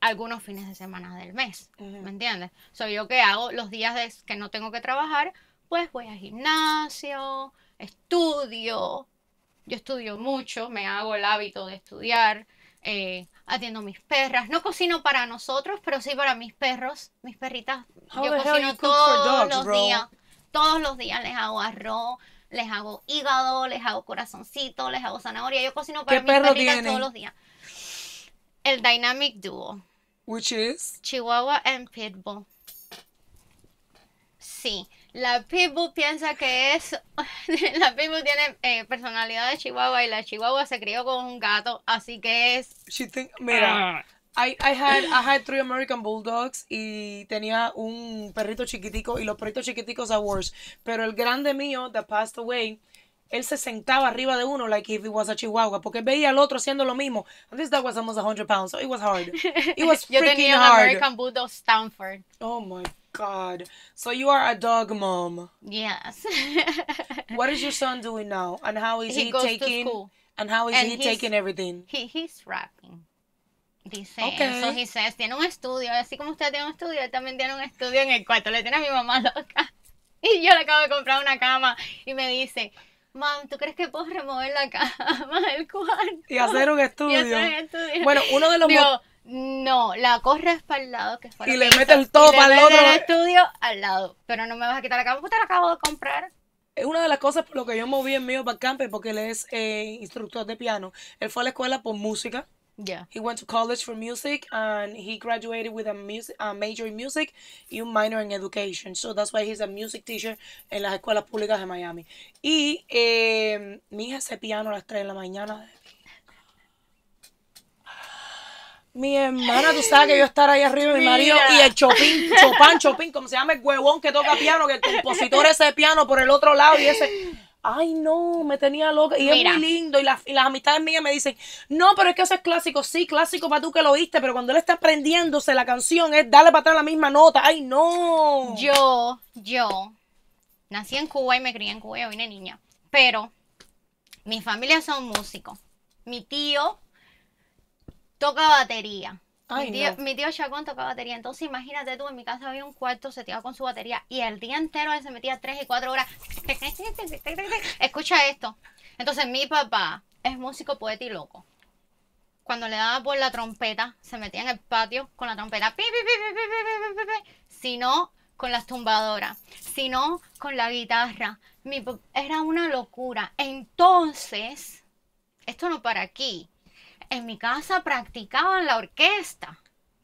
algunos fines de semana del mes, ¿me entiendes? Soy yo que hago los días que no tengo que trabajar, pues voy al gimnasio, estudio, yo estudio mucho, me hago el hábito de estudiar, eh, atiendo mis perras. No cocino para nosotros, pero sí para mis perros, mis perritas. Yo cocino todos los días. Todos los días les hago arroz, les hago hígado, les hago corazoncito, les hago zanahoria. Yo cocino para mis perritas todos los días. El Dynamic Duo. Which is? Chihuahua and Pitbull. Sí. La Pitbull piensa que es. la Pitbull tiene eh, personalidad de Chihuahua y la Chihuahua se crió con un gato, así que es. Mira. Ah. I, I, had, I had three American Bulldogs y tenía un perrito chiquitico y los perritos chiquiticos are worse. Pero el grande mío, that passed away, él se sentaba arriba de uno like if it was a chihuahua porque veía al otro haciendo lo mismo this dog was almost 100 pounds so it was hard it was freaking yo tenía un American Bulldog Stanford oh my God. So you are a dog mom. Yes. what is your son doing now? And how is he, he taking and how is he taking everything? He he's rapping. Dice okay. eso, he says, tiene un estudio, así como usted tiene un estudio, él también tiene un estudio en el cuarto, le tiene a mi mamá loca. Y yo le acabo de comprar una cama y me dice, Mam, ¿tú crees que puedo remover la cama del cuarto? Y hacer un estudio. Hacer un estudio? Bueno, uno de los... Digo, no, la corre lado, que lado. Y le mete el todo para el otro. el estudio al lado. Pero no me vas a quitar la cama porque la acabo de comprar. Es una de las cosas por lo que yo moví en mío para camper porque él es eh, instructor de piano. Él fue a la escuela por música. Yeah. He went to college for music and he graduated with a, music, a major in music y un minor in education. So that's why he's a music teacher en las escuelas públicas de Miami. Y eh, mi hija hace piano a las 3 de la mañana Mi hermana, tú sabes que yo estar ahí arriba, mi marido, y el Chopin, Chopin, Chopin, como se llama el huevón que toca piano, que el compositor ese piano por el otro lado y ese ay no, me tenía loca. Y es muy lindo. Y, las amistades mías me dicen, no, pero es que eso es clásico. Sí, clásico para tú que lo oíste, pero cuando él está aprendiéndose la canción, es darle para atrás la misma nota. Ay no. Yo, yo, nací en Cuba y me crié en Cuba y vine niña. Pero mi familia son músicos. Mi tío toca batería. mi, tío, Chacón toca batería. Entonces, imagínate tú, en mi casa había un cuarto seteado con su batería y el día entero él se metía tres y cuatro horas. Escucha esto. Entonces, mi papá es músico, poeta y loco. Cuando le daba por la trompeta, se metía en el patio con la trompeta. Si no, con las tumbadoras. Si no, con la guitarra. era una locura. Entonces, esto no para aquí en mi casa practicaban la orquesta,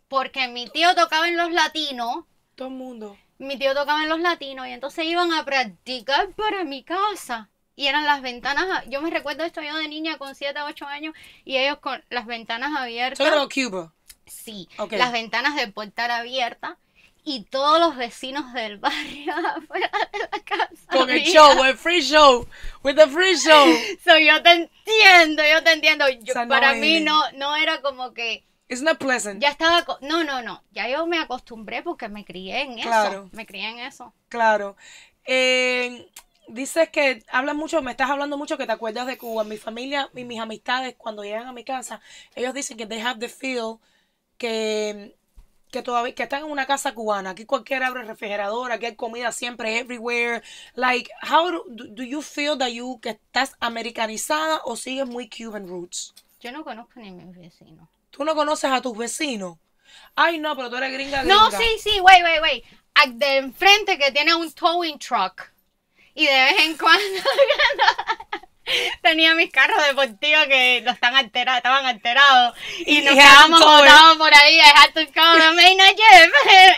porque mi tío tocaba en los latinos. Todo el mundo. Mi tío tocaba en los latinos y entonces iban a practicar para mi casa. Y eran las ventanas, yo me recuerdo esto yo de niña con 7, 8 años y ellos con las ventanas abiertas. Todo Cuba. Sí, las ventanas de portal abiertas y todos los vecinos del barrio afuera de la casa. Con el show, el free show, with the free show. yo te entiendo, yo te entiendo. para mí no, no era como que... es not pleasant. Ya estaba, no, no, no, ya yo me acostumbré porque me crié en claro. Me crié en eso. Claro. Eh, dices que hablas mucho, me estás hablando mucho que te acuerdas de Cuba. Mi familia y mis amistades cuando llegan a mi casa, ellos dicen que they have the feel que que todavía que están en una casa cubana. Aquí cualquiera abre refrigeradora refrigerador, aquí hay comida siempre, everywhere. Like, how do, do you feel that you que estás americanizada o sigues muy Cuban roots? Yo no conozco ni a mis vecinos. ¿Tú no conoces a tus vecinos? Ay, no, pero tú eres gringa, gringa. No, sí, sí, wait, wait, wait. de enfrente que tiene un towing truck. Y de vez en cuando... Tenía mis carros deportivos que los están alterados, estaban alterados. Y, nos quedábamos por ahí. a dejar to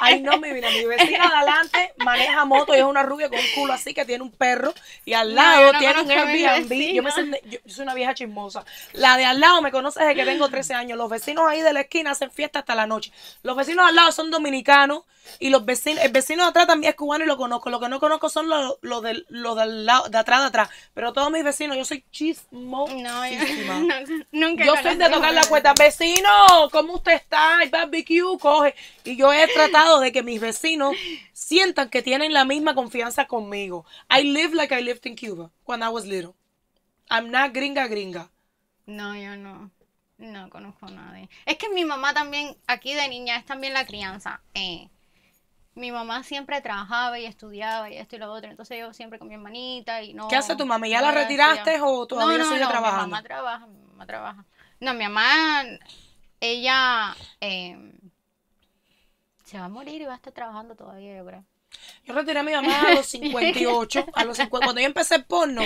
Ay, no, mi, mi vecina adelante maneja moto y es una rubia con un culo así que tiene un perro. Y al lado tiene un Airbnb. Yo, me soy una vieja chismosa. La de al lado me conoce desde que tengo 13 años. Los vecinos ahí de la esquina hacen fiesta hasta la noche. Los vecinos al lado son dominicanos y los vecinos, el vecino de atrás también es cubano y lo conozco. Lo que no conozco son los de, de atrás de atrás. Pero todos mis vecinos, yo soy chismo. No, yo, Yo soy de tocar la puerta. Vecino, ¿cómo usted está? El barbecue, coge. Y yo he tratado de que mis vecinos sientan que tienen la misma confianza conmigo. I live like I lived in Cuba when I was little. I'm not gringa gringa. No, yo no. No conozco a nadie. Es que mi mamá también, aquí de niña, es también la crianza. Eh mi mamá siempre trabajaba y estudiaba y esto y lo otro, entonces yo siempre con mi hermanita y no. ¿Qué hace tu mamá? ¿Ya la retiraste o todavía no, no, sigue no, trabajando? Mi mamá trabaja, mi mamá trabaja. No, mi mamá, ella em, se va a morir y va a estar trabajando todavía, yo creo. Yo retiré a mi mamá a los 58, a los 50, cuando yo empecé el porno,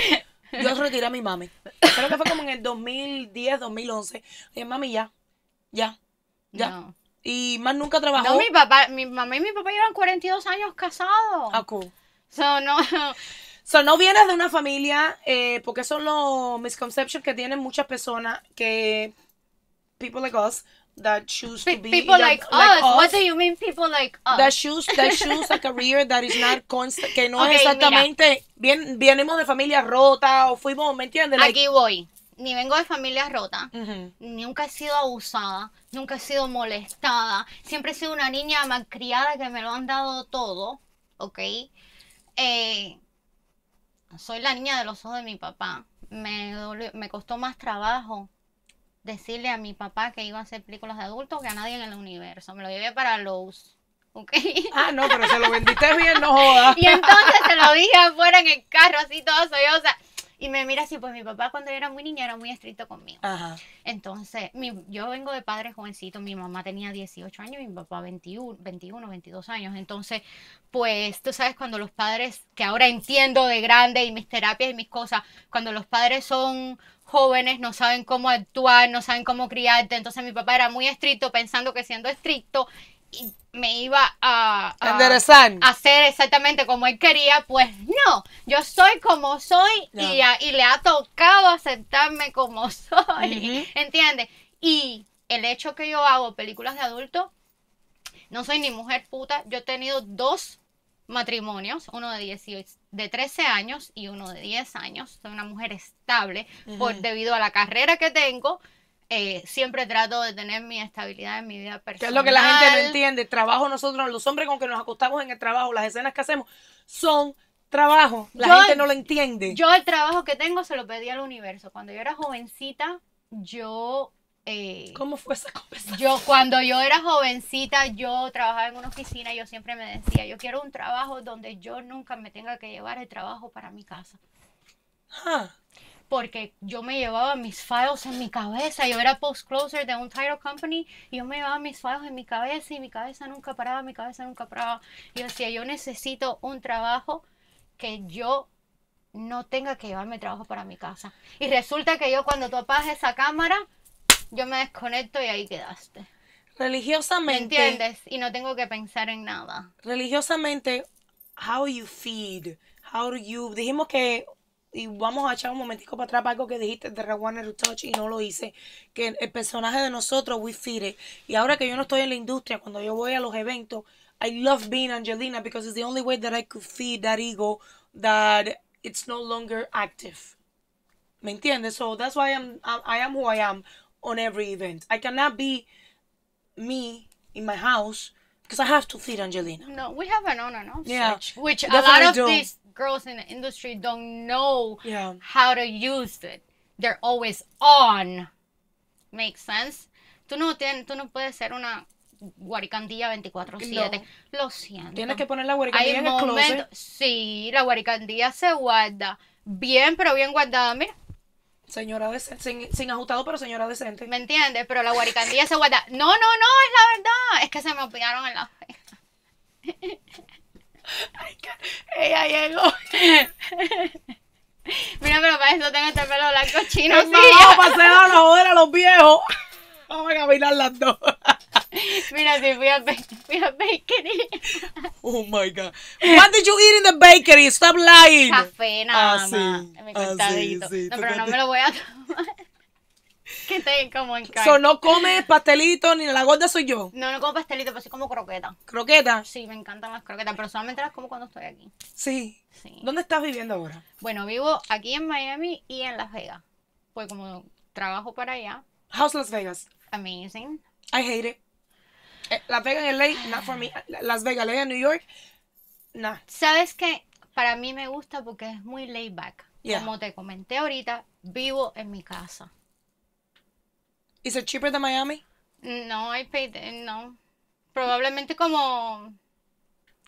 yo retiré a mi mami. Creo que fue como en el 2010, 2011. Dije, mami, ya, ya, ya. Y más nunca trabajó. No, mi papá, mi mamá y mi papá llevan 42 años casados. Ah, cool. So, no. So, no vienes de una familia, eh, porque son los misconceptions que tienen muchas personas que, people like us, that choose to be people like, us. What do you mean people like us? That choose that choose a career that is not constant, que no es exactamente bien, venimos de familia rota o fuimos, ¿me entiendes? Aquí voy ni vengo de familia rota, nunca he sido abusada, nunca he sido molestada, siempre he sido una niña malcriada que me lo han dado todo, ¿ok? Eh, soy la niña de los ojos de mi papá. Me, costó más trabajo decirle a mi papá que iba a hacer películas de adultos que a nadie en el universo. Me lo llevé para Lowe's. Okay. Ah, no, pero se lo vendiste bien, no jodas. Y entonces se lo dije afuera en el carro, así todo soy, y me mira así, pues mi papá cuando yo era muy niña era muy estricto conmigo. Entonces, yo vengo de padres jovencitos, mi mamá tenía 18 años y mi papá 21, 21, 22 años. Entonces, pues tú sabes, cuando los padres, que ahora entiendo de grande y mis terapias y mis cosas, cuando los padres son jóvenes, no saben cómo actuar, no saben cómo criarte. Entonces mi papá era muy estricto, pensando que siendo estricto, me iba a, hacer exactamente como él quería, pues no, yo soy como soy y, le ha tocado aceptarme como soy, ¿entiendes? Y el hecho que yo hago películas de adulto, no soy ni mujer puta, yo he tenido dos matrimonios, uno de 18, de 13 años y uno de 10 años, soy una mujer estable por debido a la carrera que tengo, eh, siempre trato de tener mi estabilidad en mi vida personal. Que es lo que la gente no entiende. Trabajo nosotros, los hombres con que nos acostamos en el trabajo, las escenas que hacemos son trabajo. La gente no lo entiende. Yo el trabajo que tengo se lo pedí al universo. Cuando yo era jovencita, yo... Eh, ¿Cómo fue esa conversación? Yo cuando yo era jovencita, yo trabajaba en una oficina y yo siempre me decía, yo quiero un trabajo donde yo nunca me tenga que llevar el trabajo para mi casa. Huh. Ah porque yo me llevaba mis files en mi cabeza. Yo era post-closer de un title company yo me llevaba mis files en mi cabeza y mi cabeza nunca paraba, mi cabeza nunca paraba. Y yo decía, yo necesito un trabajo que yo no tenga que llevarme trabajo para mi casa. Y resulta que yo cuando tú apagas esa cámara, yo me desconecto y ahí quedaste. Religiosamente. ¿Me entiendes? Y no tengo que pensar en nada. Religiosamente, how you feed, how do you. Dijimos que y vamos a echar un momentico para atrás para algo que dijiste de Rawana touch y no lo hice, que el personaje de nosotros, we feed it. Y ahora que yo no estoy en la industria, cuando yo voy a los eventos, I love being Angelina because it's the only way that I could feed that ego that it's no longer active. ¿Me entiendes? So that's why I'm, I am who I am on every event. I cannot be me in my house because I have to feed Angelina. No, we have an on and off switch, which a lot of these girls in the industry don't know how to use it. They're always on. Makes sense? Tú no, ten, tú no puedes ser una guaricandilla 24-7. Lo siento. Tienes que poner la guaricandilla Hay en el momento, Sí, la guaricandilla se guarda. Bien, pero bien guardada. Mira. Señora decente, sin, ajustado, pero señora decente. ¿Me entiendes? Pero la guaricandilla se guarda. No, no, no, es la verdad. Es que se me opinaron en la Ay, ella llegó. Mira, pero para eso tengo este pelo blanco chino. sí, no, para hacer joder a los viejos. Vamos a caminar las dos. Mira, si fui a, fui a bakery. Oh my god. ¿Qué did you eat in the bakery? Stop lying. Café, nada ah, Sí. ah, No, pero no me lo voy a tomar que como So, no comes pastelitos ni la gorda soy yo. No, no como pastelitos, pero sí como croquetas. ¿Croquetas? Sí, me encantan las croquetas, pero solamente las como cuando estoy aquí. Sí. sí. ¿Dónde estás viviendo ahora? Bueno, vivo aquí en Miami y en Las Vegas. Pues como trabajo para allá. How's Las Vegas? Amazing. I hate it. Eh, las Vegas en LA, ah. not for me. Las Vegas, LA, New York, No ¿Sabes qué? Para mí me gusta porque es muy laid back. Como te comenté ahorita, vivo en mi casa. ¿Es it cheaper than Miami? No, I no. Probablemente como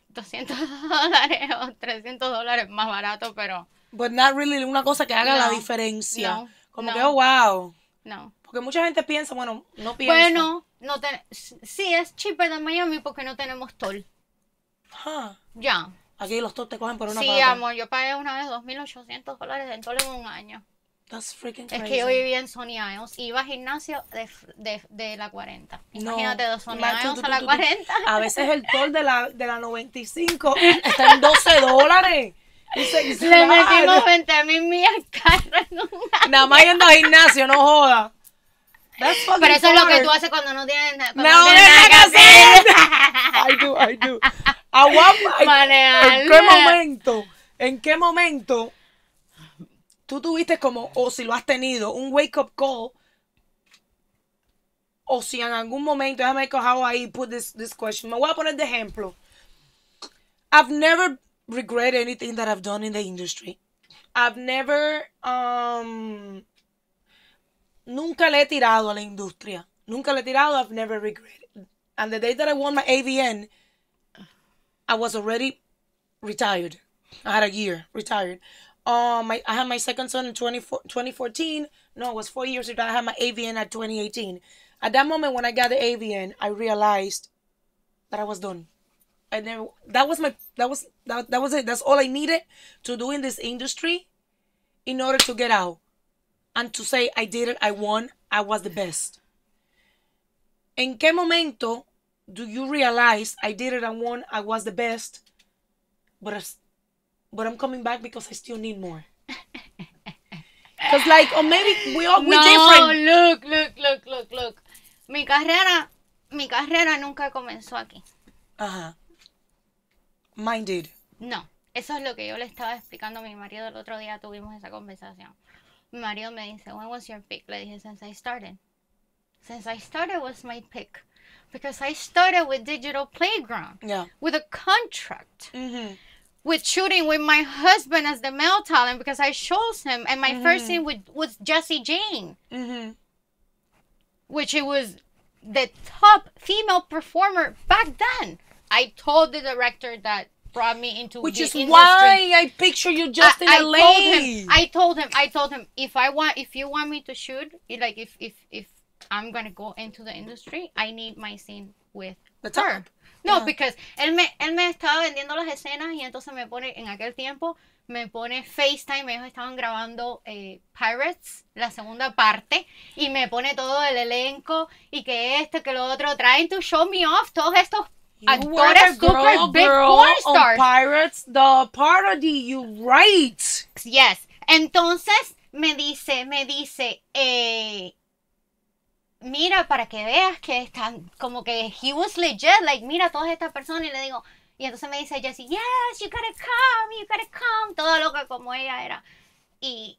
200 dólares o 300 dólares más barato, pero... But not really una cosa que haga la diferencia. como que, oh, wow. No. Porque mucha gente piensa, bueno, no piensa. Bueno, no sí, es cheaper than Miami porque no tenemos toll. Ya. Aquí los toll te cogen por una Sí, amor, yo pagué una vez 2.800 dólares en toll en un año. That's freaking crazy. Es que yo vivía en Sony Isles. Iba al gimnasio de, de, la 40. Imagínate, de Sony Isles a la 40. A veces el tour de la, de la 95 está en 12 dólares. Le metimos 20 mil millas carro en un Nada más yendo al gimnasio, no joda. Pero eso es lo que tú haces cuando no tienes, no, no tienes nada que hacer. I do, I do. ¿En qué momento? ¿En qué momento tú tuviste como, o si lo has tenido, un wake up call. O si en algún momento, déjame cojado ahí, put this, this question. Me voy a poner de ejemplo. I've never regretted anything that I've done in the industry. I've never, um, nunca le he tirado a la industria. Nunca le he tirado, I've never regretted. And the day that I won my AVN, I was already retired. I had a year retired. um my I had my second son in 2014. No, it was four years ago. I had my AVN at 2018. At that moment when I got the AVN, I realized that I was done. I never that was my that was that, that was it. That's all I needed to do in this industry in order to get out and to say I did it, I won, I was the best. In qué momento do you realize I did it, I won, I was the best, but but I'm coming back because I still need more. Cause like, or maybe we all we no, different. look, look, look, look, look. Mi carrera, mi carrera nunca comenzó aquí. Ajá. Mine did. No, eso es lo que yo le estaba explicando a mi marido el otro día. Tuvimos esa conversación. Mi marido me dice, "When was your pick?" Le dije, "Since I started." Since I started was my pick, because I started with Digital Playground. Yeah. With a contract. Mm -hmm with shooting with my husband as the male talent because I chose him, and my mm-hmm. first scene with was Jesse Jane, mm-hmm. which it was the top female performer back then. I told the director that brought me into which is industry. why I picture you just I, in I LA. Told him, I told him. I told him if I want, if you want me to shoot, like if if if I'm gonna go into the industry, I need my scene with the her. Top. No, porque él me, él me estaba vendiendo las escenas y entonces me pone, en aquel tiempo, me pone FaceTime, ellos estaban grabando eh, Pirates, la segunda parte, y me pone todo el elenco y que este, que lo otro, trying to show me off todos estos actores super big porn stars. Pirates, the parody, you write Yes. Entonces me dice, me dice, eh, mira, para que veas que están como que he was legit, like, mira todas estas personas y le digo, y entonces me dice Jessie, yes, you gotta come, you gotta come, todo loca como ella era. Y,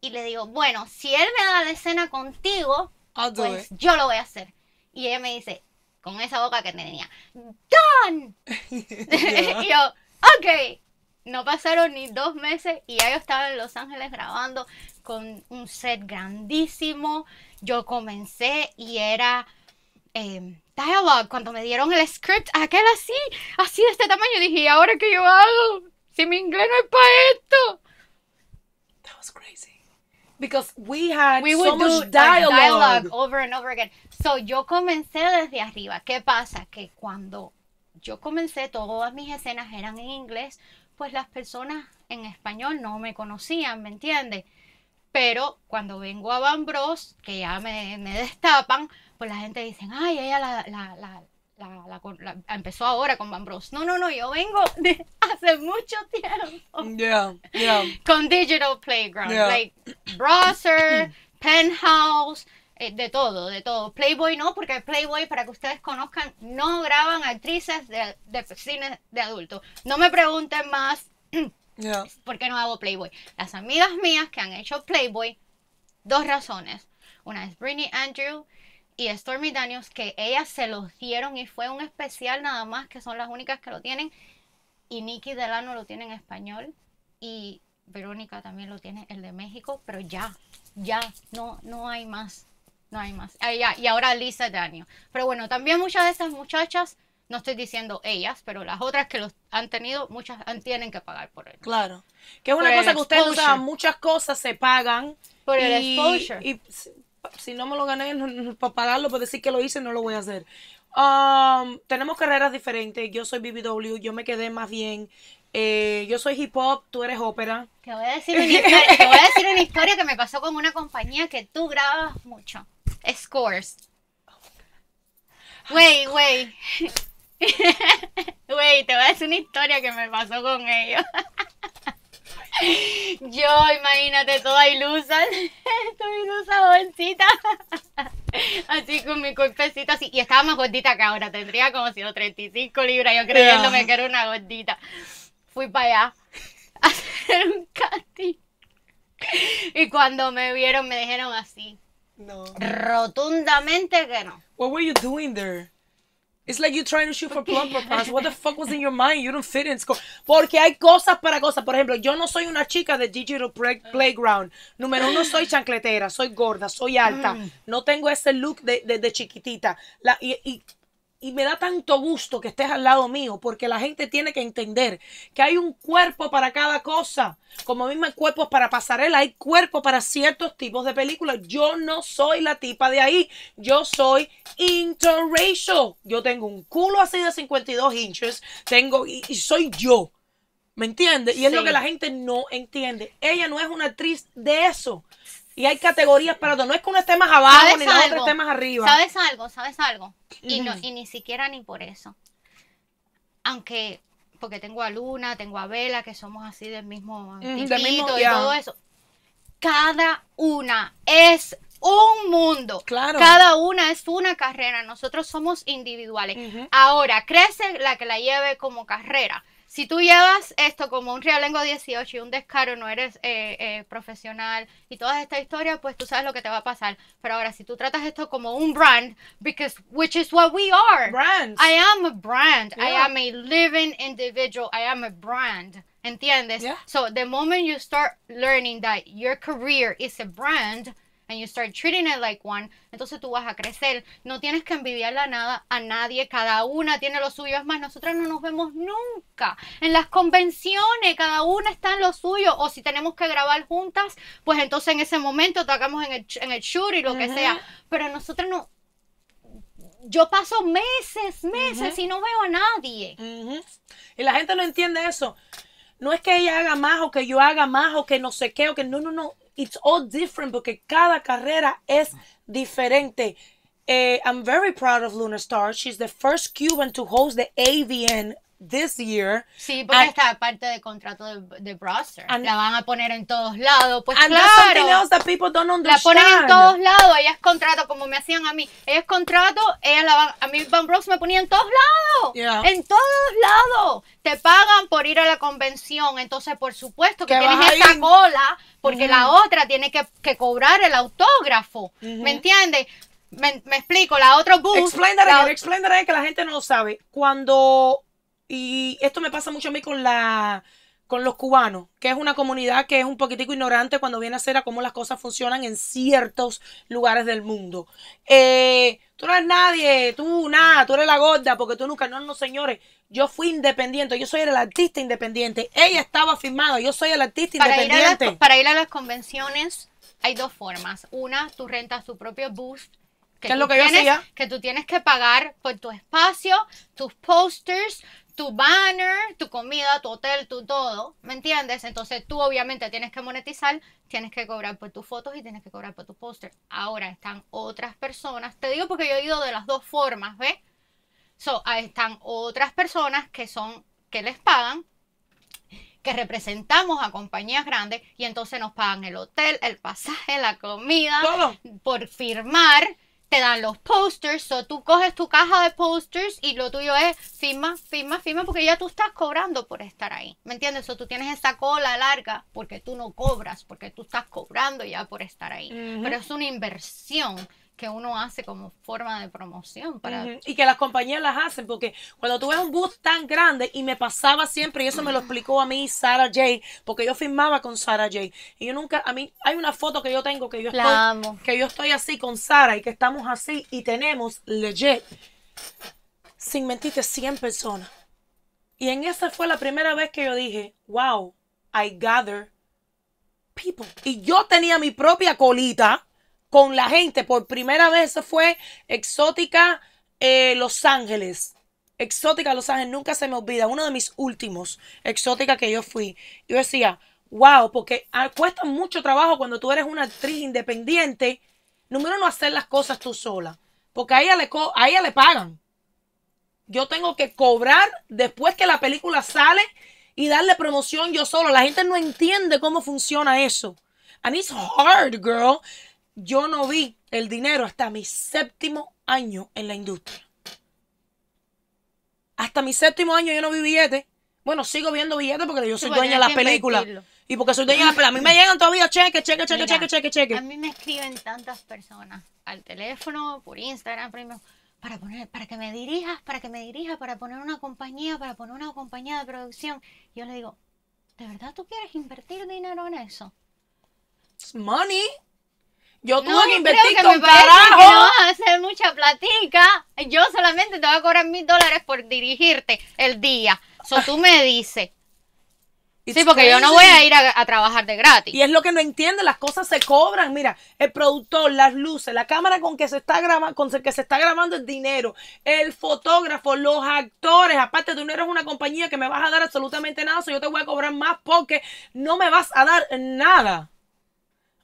y le digo, bueno, si él me da la escena contigo, pues yo lo voy a hacer. Y ella me dice, con esa boca que tenía, ¡Done! y yo, ok. No pasaron ni dos meses y ya yo estaba en Los Ángeles grabando con un set grandísimo yo comencé y era em, dialogue. Cuando me dieron el script, aquel así, así de este tamaño, dije, ahora qué yo hago? Si mi inglés no es para esto. That was crazy. Because we had we would so do much dialogue. over and over again. So yo comencé desde arriba. ¿Qué pasa? Que cuando yo comencé, todas mis escenas eran en inglés, pues las personas en español no me conocían, ¿me entiendes? Pero cuando vengo a Van Bros, que ya me, destapan, pues la gente dice, ay, ella la, empezó ahora con Van Bros. No, no, no, yo vengo de hace mucho tiempo. Yeah, Con Digital Playground. Like Browser, Penthouse, eh, de todo, de todo. Playboy no, porque Playboy, para que ustedes conozcan, no graban actrices de, de cine de adultos. No me pregunten más. porque ¿Por qué no hago Playboy? Las amigas mías que han hecho Playboy, dos razones. Una es Britney Andrew y Stormy Daniels, que ellas se los dieron y fue un especial nada más, que son las únicas que lo tienen. Y Nicky Delano lo tiene en español y Verónica también lo tiene, el de México, pero ya, ya, no, no hay más. No hay más. Ah, ya, y ahora Lisa Daniels Pero bueno, también muchas de estas muchachas no estoy diciendo ellas, pero las otras que los han tenido, muchas tienen que pagar por él. Claro. Que es una cosa que ustedes usan, muchas cosas se pagan. Por el exposure. Y si, no me lo gané para pagarlo, por decir que lo hice, no lo voy a hacer. Um, tenemos carreras diferentes. Yo soy BBW, yo me quedé más bien eh, yo soy hip hop, tú eres ópera. Te voy, a decir una historia, que me pasó con una compañía que tú grabas mucho. Scores. Güey, wey. Güey, te voy a decir una historia que me pasó con ellos. Yo, imagínate, toda ilusa, estoy ilusa jovencita, así con mi cuerpecito así, y estaba más gordita que ahora, tendría como si 35 libras, yo creyéndome que era una gordita. Fui para allá a hacer un casting, y cuando me vieron me dijeron así, no. rotundamente que no. What were you doing there? It's like you trying to shoot for plumber pants. What the fuck was in your mind? You don't fit in school. Porque hay cosas para cosas. Por ejemplo, yo no soy una chica de digital ah. playground. Número uno, soy chancletera, soy gorda, soy alta. Ah. No tengo ese look de, chiquitita. La, y y me da tanto gusto que estés al lado mío, porque la gente tiene que entender que hay un cuerpo para cada cosa. Como mismo cuerpo cuerpos para pasarela, hay cuerpo para ciertos tipos de películas. Yo no soy la tipa de ahí, yo soy interracial. Yo tengo un culo así de 52 inches, tengo y, soy yo. ¿Me entiendes? Y es lo que la gente no entiende. Ella no es una actriz de eso y hay categorías para todo. No es que uno esté más abajo ni la esté más arriba. ¿Sabes algo? ¿Sabes algo? Y, ni siquiera ni por eso. Aunque, porque tengo a Luna, tengo a Vela, que somos así del mismo, y todo eso. Cada una es un mundo. Claro. Cada una es una carrera. Nosotros somos individuales. Ahora, crece la que la lleve como carrera si tú llevas esto como un realengo 18 y un descaro, no eres eh, eh, profesional y toda esta historia, pues tú sabes lo que te va a pasar. Pero ahora, si tú tratas esto como un brand, because which is what we are. Brands. I am a brand. I am a living individual. I am a brand. ¿Entiendes? So the moment you start learning that your career is a brand, and you start treating it like one, entonces tú vas a crecer. No tienes que envidiarle a nada a nadie, cada una tiene lo suyo. Es más, nosotros no nos vemos nunca en las convenciones, cada una está en lo suyo. O si tenemos que grabar juntas, pues entonces en ese momento tocamos en el, en el shoot y lo que sea. Pero nosotros no. Yo paso meses, meses y no veo a nadie. Y la gente no entiende eso. No es que ella haga más o que yo haga más o que no sé qué o que no, no, no It's all different porque cada carrera es diferente. Eh, I'm very proud of Luna Star. She's the first Cuban to host the AVN this year. Sí, porque está parte del contrato de, de browser. la van a poner en todos lados. Pues claro. people La ponen en todos lados. Ella es contrato, como me hacían a mí. Ella es contrato, a mí Van Brooks me ponía en todos lados. En todos lados. Te pagan por ir a la convención. Entonces, por supuesto que tienes esta cola, porque la mm-hmm. otra tiene que, cobrar el autógrafo. Mm-hmm. ¿Me entiendes? Me, explico, la otra booth. Explain que la gente no lo sabe. Cuando y esto me pasa mucho a mí con la con los cubanos, que es una comunidad que es un poquitico ignorante cuando viene a ser a cómo las cosas funcionan en ciertos lugares del mundo. Eh, tú no eres nadie, tú nada, tú eres la gorda, porque tú nunca, no, no, señores, yo fui independiente, yo soy el artista independiente, ella estaba firmada, yo soy el artista independiente. para ir a las convenciones hay dos formas. Una, tú rentas tu propio bus. Que, es lo que yo hacía? Que tú tienes que pagar por tu espacio, tus posters, tu banner, tu comida, tu hotel, tu todo, ¿me entiendes? Entonces tú obviamente tienes que monetizar, tienes que cobrar por tus fotos y tienes que cobrar por tu póster. Ahora están otras personas, te digo porque yo he ido de las dos formas, ¿ves? So, están otras personas que son, que les pagan, que representamos a compañías grandes y entonces nos pagan el hotel, el pasaje, la comida, por firmar te dan los posters, o tú coges tu caja de posters y lo tuyo es firma, firma, firma, porque ya tú estás cobrando por estar ahí, ¿me entiendes? O tú tienes esa cola larga porque tú no cobras, porque tú estás cobrando ya por estar ahí, pero es una inversión que uno hace como forma de promoción. Y que las compañías las hacen, porque cuando tuve un bus tan grande, y me pasaba siempre, y eso me lo explicó a mí Sara J, porque yo firmaba con Sara J. Y yo nunca, a mí, hay una foto que yo tengo que yo estoy, que yo estoy así con Sara y que estamos así y tenemos legit, sin mentirte, 100 personas. Y en esa fue la primera vez que yo dije, wow, I gather people. Y yo tenía mi propia colita con la gente. Por primera vez eso fue Exótica eh, Los Ángeles. Exótica Los Ángeles, nunca se me olvida, uno de mis últimos Exótica que yo fui. Yo decía, wow, porque ah, cuesta mucho trabajo cuando tú eres una actriz independiente, número uno, hacer las cosas tú sola, porque a ella le, a ella le pagan. Yo tengo que cobrar después que la película sale y darle promoción yo solo. La gente no entiende cómo funciona eso. And it's hard, girl yo no vi el dinero hasta mi séptimo año en la industria. Hasta mi séptimo año yo no vi billetes. Bueno, sigo viendo billetes porque yo soy dueña de las películas. Y porque soy dueña de las películas. A mí me llegan todavía cheques, cheques, cheques, cheques, cheques, cheques. A mí me escriben tantas personas al teléfono, por Instagram, primero para poner, para que me dirijas, para que me dirijas, para poner una compañía, para poner una compañía de producción. Yo le digo, ¿de verdad tú quieres invertir dinero en eso? money. Yo tuve no, que invertir no vas a hacer mucha platica. Yo solamente te voy a cobrar mil dólares por dirigirte el día. Eso tú me dices. sí, porque yo no voy a ir a, trabajar de gratis. Y es lo que no entiende, las cosas se cobran. Mira, el productor, las luces, la cámara con que se está grabando, con que se está grabando el dinero, el fotógrafo, los actores. Aparte, tú no eres una compañía que me vas a dar absolutamente nada, so yo te voy a cobrar más porque no me vas a dar nada.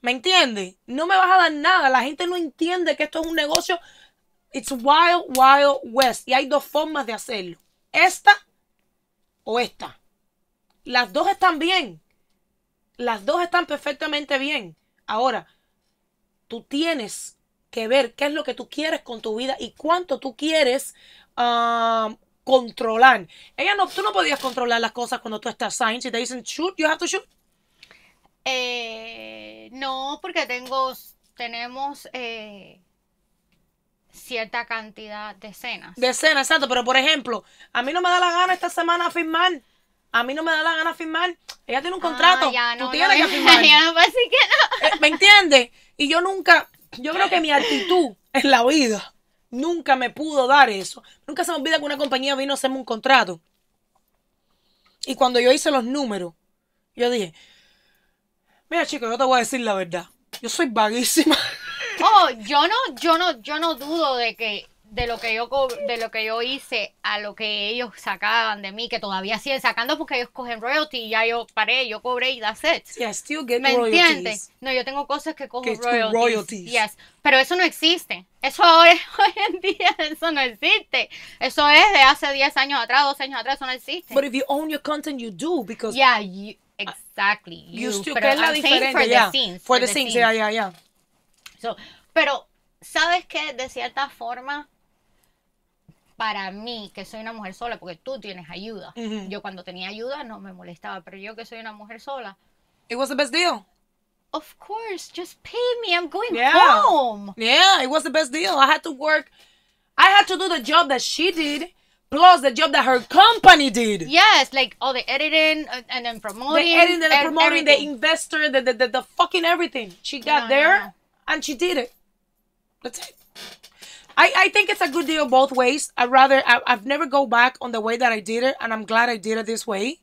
¿Me entiendes? No me vas a dar nada. La gente no entiende que esto es un negocio. It's wild, wild west. Y hay dos formas de hacerlo. Esta o esta. Las dos están bien. Las dos están perfectamente bien. Ahora, tú tienes que ver qué es lo que tú quieres con tu vida y cuánto tú quieres um, controlar. Ella no, tú no podías controlar las cosas cuando tú estás sign. Si te dicen shoot, you have to shoot. Eh, no, porque tengo, tenemos eh, cierta cantidad de cenas. De cenas, exacto. Pero por ejemplo, a mí no me da la gana esta semana firmar. A mí no me da la gana firmar. Ella tiene un ah, contrato. no, tú tienes que firmar. Ya no, pues, que no. Eh, ¿Me entiendes? Y yo nunca, yo creo que mi actitud en la vida nunca me pudo dar eso. Nunca se me olvida que una compañía vino a hacerme un contrato. Y cuando yo hice los números, yo dije, Mira, chicos, yo te voy a decir la verdad. Yo soy vaguísima. Oh, yo no, yo no, yo no dudo de que de lo que yo de lo que yo hice a lo que ellos sacaban de mí que todavía siguen sacando porque ellos cogen royalty y ya yo paré yo cobré y that's it yeah, still get me entiendes no yo tengo cosas que cogen royalties. Yes. pero eso no existe eso ahora hoy en día eso no existe eso es de hace 10 años atrás 12 años atrás eso no existe but if you own your content you do because yeah Ah, exactly. You, used to, pero es la I'm diferente, for yeah. the scenes. For, the, scenes, scenes. Yeah, yeah, so, pero, ¿sabes qué? De cierta forma, para mí, que soy una mujer sola, porque tú tienes ayuda. Yo cuando tenía ayuda no me molestaba, pero yo que soy una mujer sola. It was the best deal. Of course, just pay me. I'm going home. Yeah, it was the best deal. I had to work. I had to do the job that she did. plus the job that her company did. Yes, like all the editing uh, and, then promoting. The editing, the promoting, everything. the investor, the, the, the, the, fucking everything. She got no, there no, no. and she did it. That's it. I, I think it's a good deal both ways. I rather I, I've never go back on the way that I did it, and I'm glad I did it this way.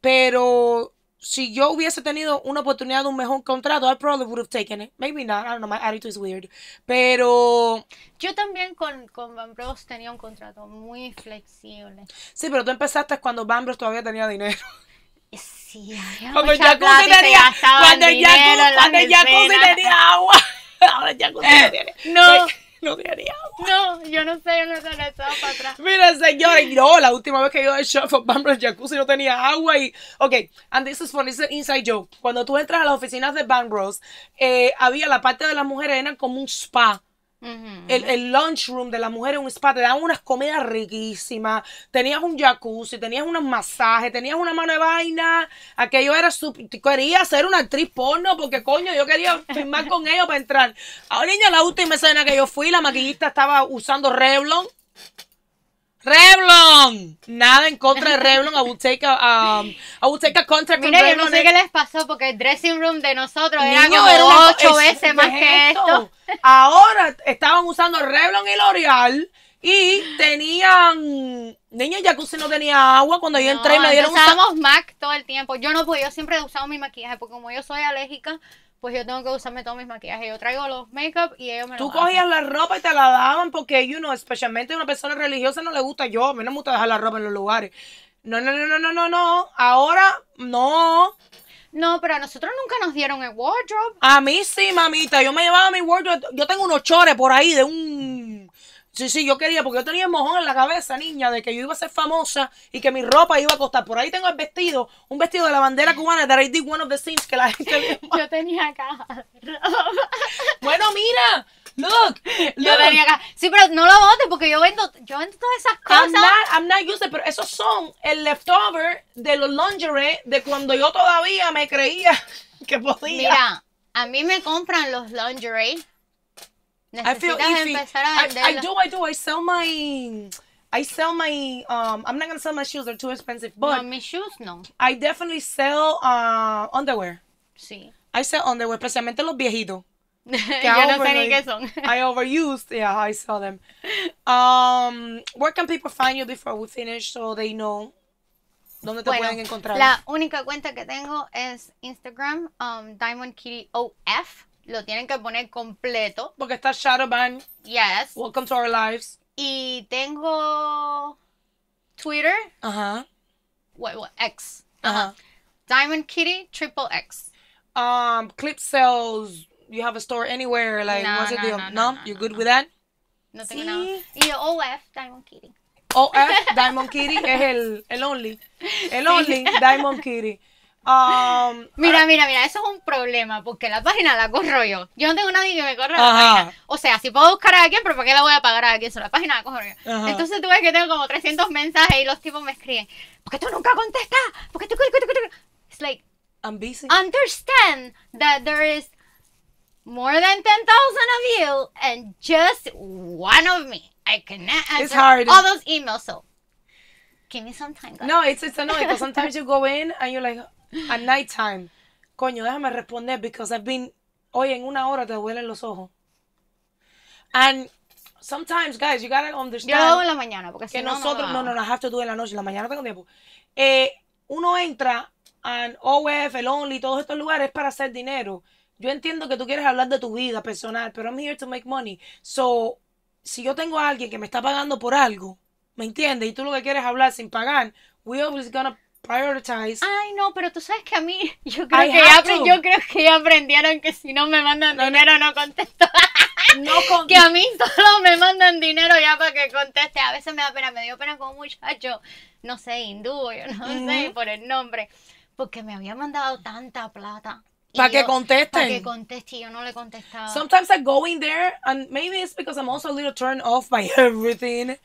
Pero si yo hubiese tenido una oportunidad de un mejor contrato, I probably would have taken it. Maybe not, I don't know, my attitude is weird. Pero... Yo también con, con Van Bros tenía un contrato muy flexible. Sí, pero tú empezaste cuando Van Bros todavía tenía dinero. Sí, cuando el tenía, cuando el tenía agua. Ahora el jacuzzi no eh, tiene. No. No tenía agua. No, yo no sé, yo no sé, estaba para atrás. Mira, señor, yo la última vez que yo he a Bumble Jacuzzi no tenía agua y. Ok, and this is for this inside joke. Cuando tú entras a las oficinas de Bang eh, había la parte de las mujeres, era como un spa el, el, lunch room de las mujeres, un spa, te daban unas comidas riquísimas, tenías un jacuzzi, tenías unos masajes, tenías una mano de vaina, aquello era, su, quería ser una actriz porno porque coño, yo quería firmar con ellos para entrar. Ahora niña, la última escena que yo fui, la maquillista estaba usando Revlon. Revlon. Nada en contra de Revlon. I would take a, um, I would take yo no sé qué les pasó porque el dressing room de nosotros era Niño, como ocho veces más que esto. Ahora estaban usando Revlon y L'Oreal. Y tenían. niña que jacuzzi no tenía agua. Cuando yo entré y me dieron un. Mac todo el tiempo. Yo no podía, yo siempre he usado mi maquillaje porque como yo soy alérgica pues yo tengo que usarme todos mis maquillajes. Yo traigo los make-up y ellos me Tú cogías la ropa y te la daban porque, ellos, especialmente a una persona religiosa no le gusta yo. A mí no me gusta dejar la ropa en los lugares. No, no, no, no, no, no, no. Ahora, no. No, pero a nosotros nunca nos dieron el wardrobe. A mí sí, mamita. Yo me llevaba mi wardrobe. Yo tengo unos chores por ahí de un Sí, sí, yo quería, porque yo tenía el mojón en la cabeza, niña, de que yo iba a ser famosa y que mi ropa iba a costar. Por ahí tengo el vestido, un vestido de la bandera cubana de I one of the Sims, que la gente. yo tenía acá ropa. Bueno, mira, look, Yo tenía acá. Sí, pero no lo botes porque yo vendo, yo vendo todas esas cosas. I'm not, I'm pero esos son el leftover de los lingerie de cuando yo todavía me creía que podía. Mira, a mí me compran los lingerie Necesitas I feel easy. a I, do, I do. I sell my. I sell my. Um, I'm not going to sell my shoes; they're too expensive. But no, mis shoes no. I definitely sell uh, underwear. Sí. I sell underwear, especialmente los viejitos. Yo no sé ni qué son. I overused. Yeah, I sell them. Um, where can people find you before we finish so they know dónde te pueden encontrar? La única cuenta que tengo es Instagram, um, Diamond Kitty OF. Lo tienen que poner completo. Porque está Shadowban. Yes. Welcome to our lives. Y tengo Twitter. Ajá. Uh -huh. X. Ajá. Uh -huh. Diamond Kitty Triple X. Um, clip sales You have a store anywhere. Like, no, what's no, No, no, good with that. No tengo sí. nada. Y OF Diamond Kitty. OF Diamond Kitty es el, el only. El only Diamond Kitty. Um, mira, mira, mira, eso es un problema porque la página la corro yo. Yo no tengo nadie que me corra la página. O sea, si puedo buscar a alguien, pero ¿para qué la voy a pagar a alguien? Solo la página la corro yo. Entonces tú ves que tengo como 300 mensajes y los tipos me escriben: ¿Por qué tú nunca contestas? ¿Por qué tú.? It's like. I'm Understand that there is more than 10,000 of you and just one of me. I cannot answer it's hard. all those emails. So give me some time. No, it's, it's annoying because sometimes you go in and you're like, at night time. Coño, déjame responder because I've been hoy en una hora te duelen los ojos. And sometimes, guys, you gotta understand. Yo la mañana porque nosotros no, no, no, have to do en la noche, en la mañana tengo tiempo. Eh, uno entra and OF, el Only, todos estos lugares para hacer dinero. Yo entiendo que tú quieres hablar de tu vida personal, pero I'm here to make money. So, si yo tengo a alguien que me está pagando por algo, ¿me entiendes? Y tú lo que quieres hablar sin pagar, we always gonna prioritize. Ay, no, pero tú sabes que a mí, yo creo, que ya, aprendieron que si no me mandan dinero no contesto. No Que a mí solo me mandan dinero ya para que conteste. A veces me da pena, me dio pena con un muchacho, no sé, hindú, yo no sé, por el nombre, porque me había mandado tanta plata. Para que contesten. Para que conteste y yo no le contestaba. Sometimes I go in there and maybe it's because I'm also a little turned off by everything.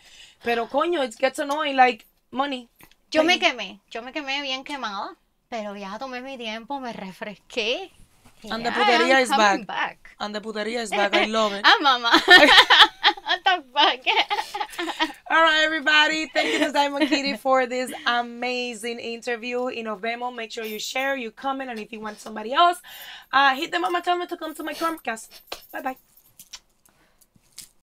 Pero coño, it gets annoying, like money. Yo me pues, quemé, yo me quemé bien quemada, pero ya tomé mi tiempo, me refresqué. And the putería is back. And the putería is back. I love it. Ah, mamá, what the fuck? All right, everybody. Thank you to Diamond Kitty for this amazing interview. Y Make sure you share, you comment, and if you want somebody else, uh, hit them up and tell me to come to my Chromecast. Bye bye.